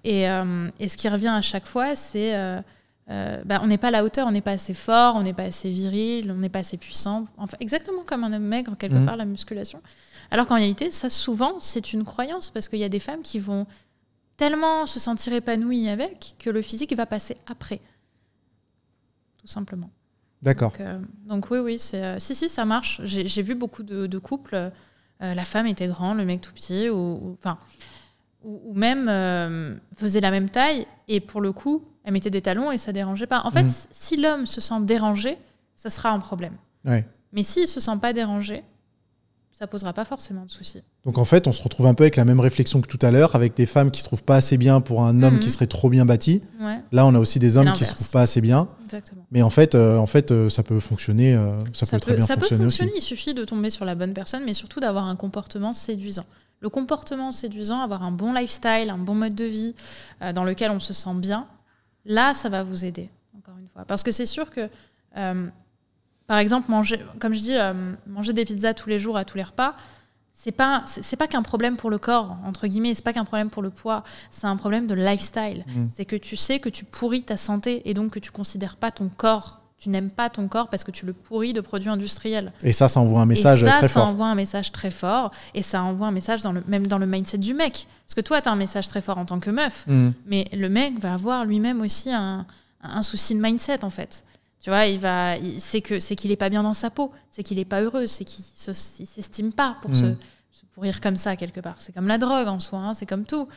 Et, euh, ce qui revient à chaque fois, c'est euh, euh bah, on n'est pas à la hauteur, on n'est pas assez fort, on n'est pas assez viril, on n'est pas assez puissant. Enfin, exactement comme un homme maigre, quelque mhm. part, la musculation. Alors qu'en réalité, ça, souvent, c'est une croyance, parce qu'il y a des femmes qui vont tellement se sentir épanouies avec que le physique va passer après, tout simplement. D'accord. Euh, donc, oui, oui, euh, si, si, ça marche. J'ai vu beaucoup de, couples, euh, la femme était grande, le mec tout petit, ou, enfin, ou, même faisait la même taille, et pour le coup, elle mettait des talons et ça dérangeait pas. En fait, mm. si l'homme se sent dérangé, ça sera un problème. Mais s'il se sent pas dérangé, ça posera pas forcément de soucis. Donc en fait, on se retrouve un peu avec la même réflexion que tout à l'heure, avec des femmes qui se trouvent pas assez bien pour un homme qui mhm. serait trop bien bâti. Là, on a aussi des hommes qui se trouvent pas assez bien. Mais en fait, euh, en fait, euh, ça peut fonctionner. Euh, ça, peut, très bien ça fonctionner, peut fonctionner Il suffit de tomber sur la bonne personne, mais surtout d'avoir un comportement séduisant. Le comportement séduisant, avoir un bon lifestyle, un bon mode de vie dans lequel on se sent bien, là, ça va vous aider. Encore une fois, parce que c'est sûr que par exemple, manger, comme je dis, euh, manger des pizzas tous les jours à tous les repas, c'est pas c'est pas qu'un problème pour le corps entre guillemets c'est pas qu'un problème pour le poids c'est un problème de lifestyle mm. c'est que tu sais que tu pourris ta santé et donc que tu considères pas ton corps tu n'aimes pas ton corps parce que tu le pourris de produits industriels. Et ça, ça envoie un message très fort. Ça envoie un message très fort et ça envoie un message dans le, même dans le mindset du mec. Parce que toi, tu as un message très fort en tant que meuf, mm. mais le mec va avoir lui-même aussi un, un souci de mindset en fait. Tu vois, il va, c'est que c'est qu'il est pas bien dans sa peau, c'est qu'il est pas heureux, c'est qu'il s'estime pas pour mm. se, pourrir comme ça quelque part. C'est comme la drogue en soi, hein, c'est comme tout.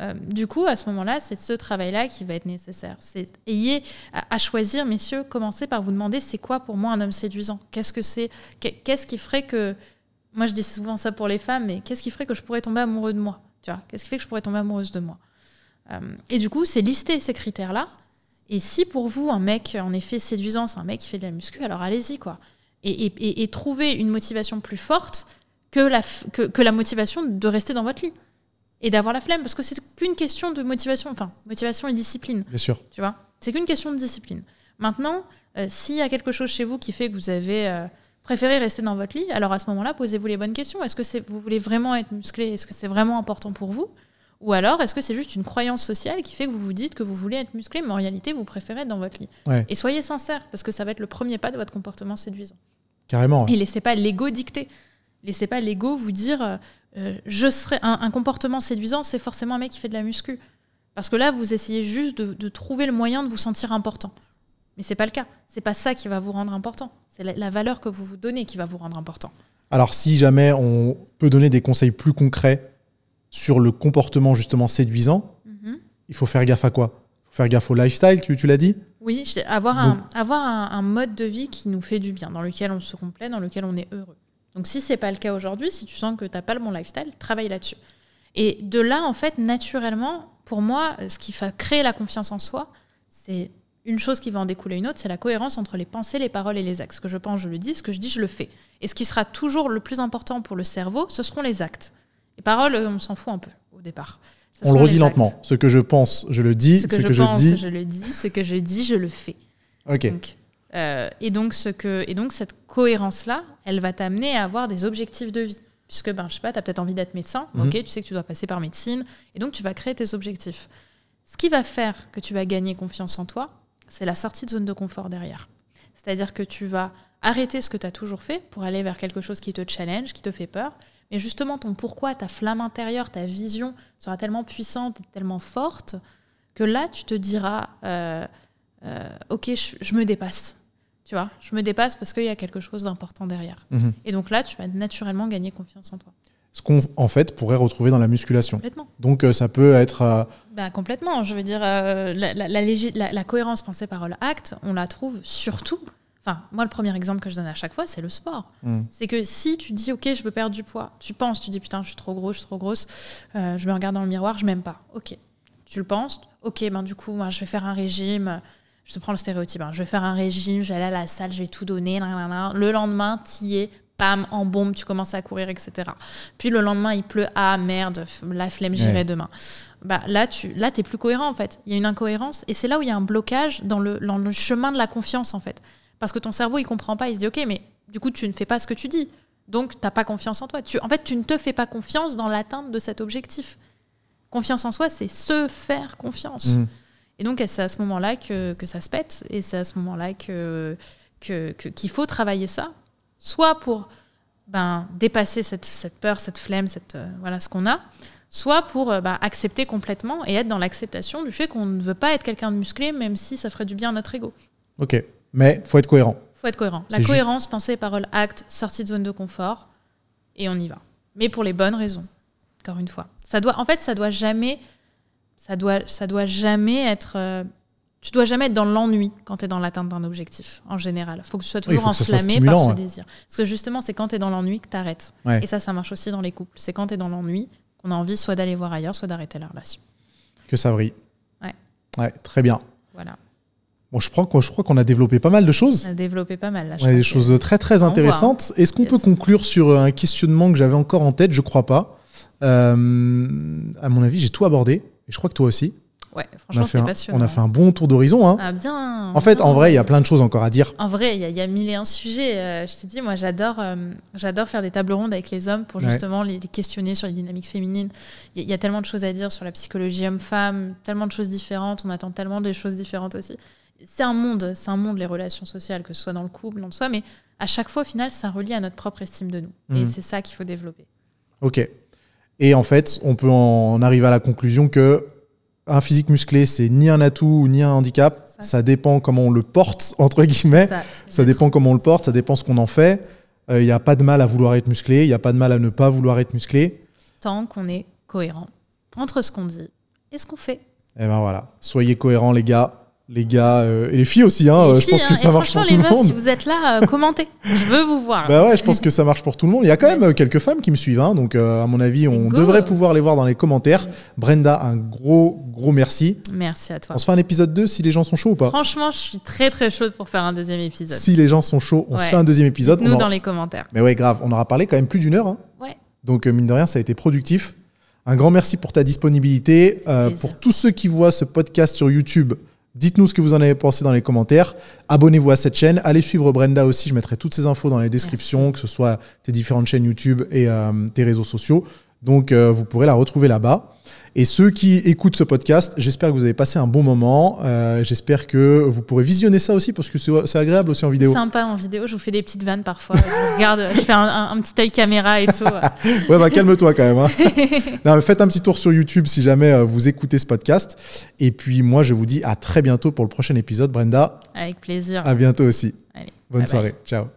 Euh, du coup, à ce moment-là, c'est ce travail-là qui va être nécessaire. C'est ayez à, choisir, messieurs, commencez par vous demander c'est quoi pour moi un homme séduisant Qu'est-ce que c'est Qu'est-ce qui ferait que moi je dis souvent ça pour les femmes, mais qu'est-ce qui ferait que je pourrais tomber amoureux de moi Tu vois Qu'est-ce qui fait que je pourrais tomber amoureuse de moi euh, Et du coup, c'est lister ces critères-là et si pour vous, un mec, en effet, séduisant, c'est un mec qui fait de la muscu, alors allez-y, quoi. Et, et, trouver une motivation plus forte que la, motivation de rester dans votre lit et d'avoir la flemme, parce que c'est qu'une question de motivation, enfin, motivation et discipline. Bien sûr. Tu vois C'est qu'une question de discipline. Maintenant, euh, s'il y a quelque chose chez vous qui fait que vous avez euh, préféré rester dans votre lit, alors à ce moment-là, posez-vous les bonnes questions. Est-ce que vous voulez vraiment être musclé Est-ce que c'est vraiment important pour vous ou alors, est-ce que c'est juste une croyance sociale qui fait que vous vous dites que vous voulez être musclé, mais en réalité, vous préférez être dans votre lit Et soyez sincère, parce que ça va être le premier pas de votre comportement séduisant. Carrément. Et laissez pas l'ego dicter. Laissez pas l'ego vous dire euh, euh, je serai un, comportement séduisant, c'est forcément un mec qui fait de la muscu. Parce que là, vous essayez juste de, trouver le moyen de vous sentir important. Mais c'est pas le cas. C'est pas ça qui va vous rendre important. C'est la, valeur que vous vous donnez qui va vous rendre important. Alors, si jamais on peut donner des conseils plus concrets sur le comportement justement séduisant, mhm. il faut faire gaffe à quoi faut Faire gaffe au lifestyle, tu, tu l'as dit Oui, avoir, un, avoir un, mode de vie qui nous fait du bien, dans lequel on se complaît, dans lequel on est heureux. Donc si c'est pas le cas aujourd'hui, si tu sens que tu n'as pas le bon lifestyle, travaille là-dessus. Et de là, en fait, naturellement, pour moi, ce qui va créer la confiance en soi, c'est une chose qui va en découler une autre, c'est la cohérence entre les pensées, les paroles et les actes. Ce que je pense, je le dis, ce que je dis, je le fais. Et ce qui sera toujours le plus important pour le cerveau, ce seront les actes. Les paroles, euh, on s'en fout un peu au départ. on le redit lentement. Ce que je pense, je le dis. Ce que, je, pense, je dis, je le dis. Ce que je dis, je le fais. Ok. Euh, et, donc ce que, et donc cette cohérence-là, elle va t'amener à avoir des objectifs de vie. Puisque, ben, je sais pas, tu as peut-être envie d'être médecin, mhm. ok, tu sais que tu dois passer par médecine, et donc tu vas créer tes objectifs. Ce qui va faire que tu vas gagner confiance en toi, c'est la sortie de zone de confort derrière. C'est-à-dire que tu vas arrêter ce que tu as toujours fait pour aller vers quelque chose qui te challenge, qui te fait peur, et justement, ton pourquoi, ta flamme intérieure, ta vision sera tellement puissante et tellement forte que là, tu te diras, euh, euh, ok, je, me dépasse. Tu vois, je me dépasse parce qu'il y a quelque chose d'important derrière. Mhm. Et donc là, tu vas naturellement gagner confiance en toi ce qu'on en fait pourrait retrouver dans la musculation. Complètement. Donc euh, ça peut être. Bah, complètement. Je veux dire, la, la, la, cohérence pensée parole acte, on la trouve surtout moi, le premier exemple que je donne à chaque fois, c'est le sport. Hmm. C'est que si tu dis, OK, je veux perdre du poids, tu penses, tu dis, putain, je suis trop grosse, je suis trop grosse, euh, je me regarde dans le miroir, je m'aime pas. OK. Tu le penses, OK, ben du coup, ben, je vais faire un régime, je te prends le stéréotype, hein. je vais faire un régime, je vais aller à la salle, je vais tout donner, le lendemain, y es, pam, en bombe, tu commences à courir, etc. Puis le lendemain, il pleut, ah merde, la flemme, j'irai demain. Bah, là, tu là, es plus cohérent, en fait. Il y a une incohérence, et c'est là où il y a un blocage dans le chemin de la confiance, en fait. Parce que ton cerveau, il comprend pas, il se dit, ok, mais du coup, tu ne fais pas ce que tu dis. Donc, t'as pas confiance en toi. Tu, en fait, tu ne te fais pas confiance dans l'atteinte de cet objectif. Confiance en soi, c'est se faire confiance. Mm. Et donc, c'est à ce moment-là que, ça se pète. Et c'est à ce moment-là que, qu'il faut travailler ça. Soit pour ben, dépasser cette, peur, cette flemme, cette, euh, voilà ce qu'on a, soit pour euh, ben, accepter complètement et être dans l'acceptation du fait qu'on ne veut pas être quelqu'un de musclé, même si ça ferait du bien à notre ego. Ok. Mais faut être cohérent. faut être cohérent. La cohérence, pensée, parole, acte, sortie de zone de confort, et on y va. Mais pour les bonnes raisons, encore une fois. Ça doit, en fait, ça doit jamais, ça doit, ça doit jamais être. Euh, tu dois jamais être dans l'ennui quand tu es dans l'atteinte d'un objectif, en général. faut que tu sois toujours enflammé par ce désir. Parce que justement, c'est quand tu es dans l'ennui que tu arrêtes. Et ça, ça marche aussi dans les couples. C'est quand tu es dans l'ennui qu'on a envie soit d'aller voir ailleurs, soit d'arrêter la relation. Que ça brille. Ouais. ouais très bien. Voilà je, je crois qu'on a développé pas mal de choses. On a développé pas mal. Là, je des choses très très hein. intéressantes. Est-ce qu'on peut conclure sur euh, un questionnement que j'avais encore en tête Je crois pas. Euh, à mon avis, j'ai tout abordé. Et je crois que toi aussi. Ouais, franchement, passionnant. On a fait un bon tour d'horizon. Hein. Ah, bien. En fait, en vrai, il y a plein de choses encore à dire. En vrai, il y, a mille et un sujets. Euh, je t'ai dit, moi, j'adore j'adore faire des tables rondes avec les hommes pour justement les, questionner sur les dynamiques féminines. Il y, y, a tellement de choses à dire sur la psychologie homme-femme, tellement de choses différentes. On attend tellement des choses différentes aussi c'est un monde, c'est un monde les relations sociales, que ce soit dans le couple, non soi, mais à chaque fois, au final, ça relie à notre propre estime de nous. Et mhm. c'est ça qu'il faut développer. Ok. Et en fait, on peut en arriver à la conclusion que un physique musclé, c'est ni un atout ni un handicap. Ça, dépend comment on le porte, (laughs) entre guillemets. Ça, dépend comment on le porte, ça dépend ce qu'on en fait. Il euh, n'y a pas de mal à vouloir être musclé, il n'y a pas de mal à ne pas vouloir être musclé. Tant qu'on est cohérent entre ce qu'on dit et ce qu'on fait. Et eh ben voilà, soyez cohérents les gars, les gars euh, et les filles aussi. Hein, euh, je pense que hein, ça marche pour tout le Si vous êtes là, euh, commentez. je veux vous voir. Bah ouais, je pense que ça marche pour tout le monde. Il y a quand même quelques femmes qui me suivent, hein, donc à mon avis, on devrait pouvoir les voir dans les commentaires. Brenda, un gros gros merci. Merci à toi. On se fait un épisode 2 si les gens sont chauds ou pas. Franchement, je suis très très chaude pour faire un deuxième épisode. Si les gens sont chauds, on se fait un deuxième épisode. Nous dans les commentaires. Mais ouais, grave. On aura parlé quand même plus d'une heure. Hein. Ouais. Donc mine de rien, ça a été productif. Un grand merci pour ta disponibilité, pour tous ceux qui voient ce podcast sur YouTube. Dites-nous ce que vous en avez pensé dans les commentaires. Abonnez-vous à cette chaîne. Allez suivre Brenda aussi. Je mettrai toutes ces infos dans les descriptions, que ce soit tes différentes chaînes YouTube et tes euh, réseaux sociaux. Donc, euh, vous pourrez la retrouver là-bas. Et ceux qui écoutent ce podcast, j'espère que vous avez passé un bon moment. Euh, j'espère que vous pourrez visionner ça aussi parce que c'est agréable aussi en vidéo. Sympa en vidéo, je vous fais des petites vannes parfois. je regarde, je fais un, petit œil caméra et tout. (laughs) ouais, bah calme-toi quand même. Hein. (laughs) non, faites un petit tour sur YouTube si jamais euh, vous écoutez ce podcast. Et puis moi, je vous dis à très bientôt pour le prochain épisode, Brenda. Avec plaisir. À bientôt aussi. Allez, Bonne soirée. Ciao.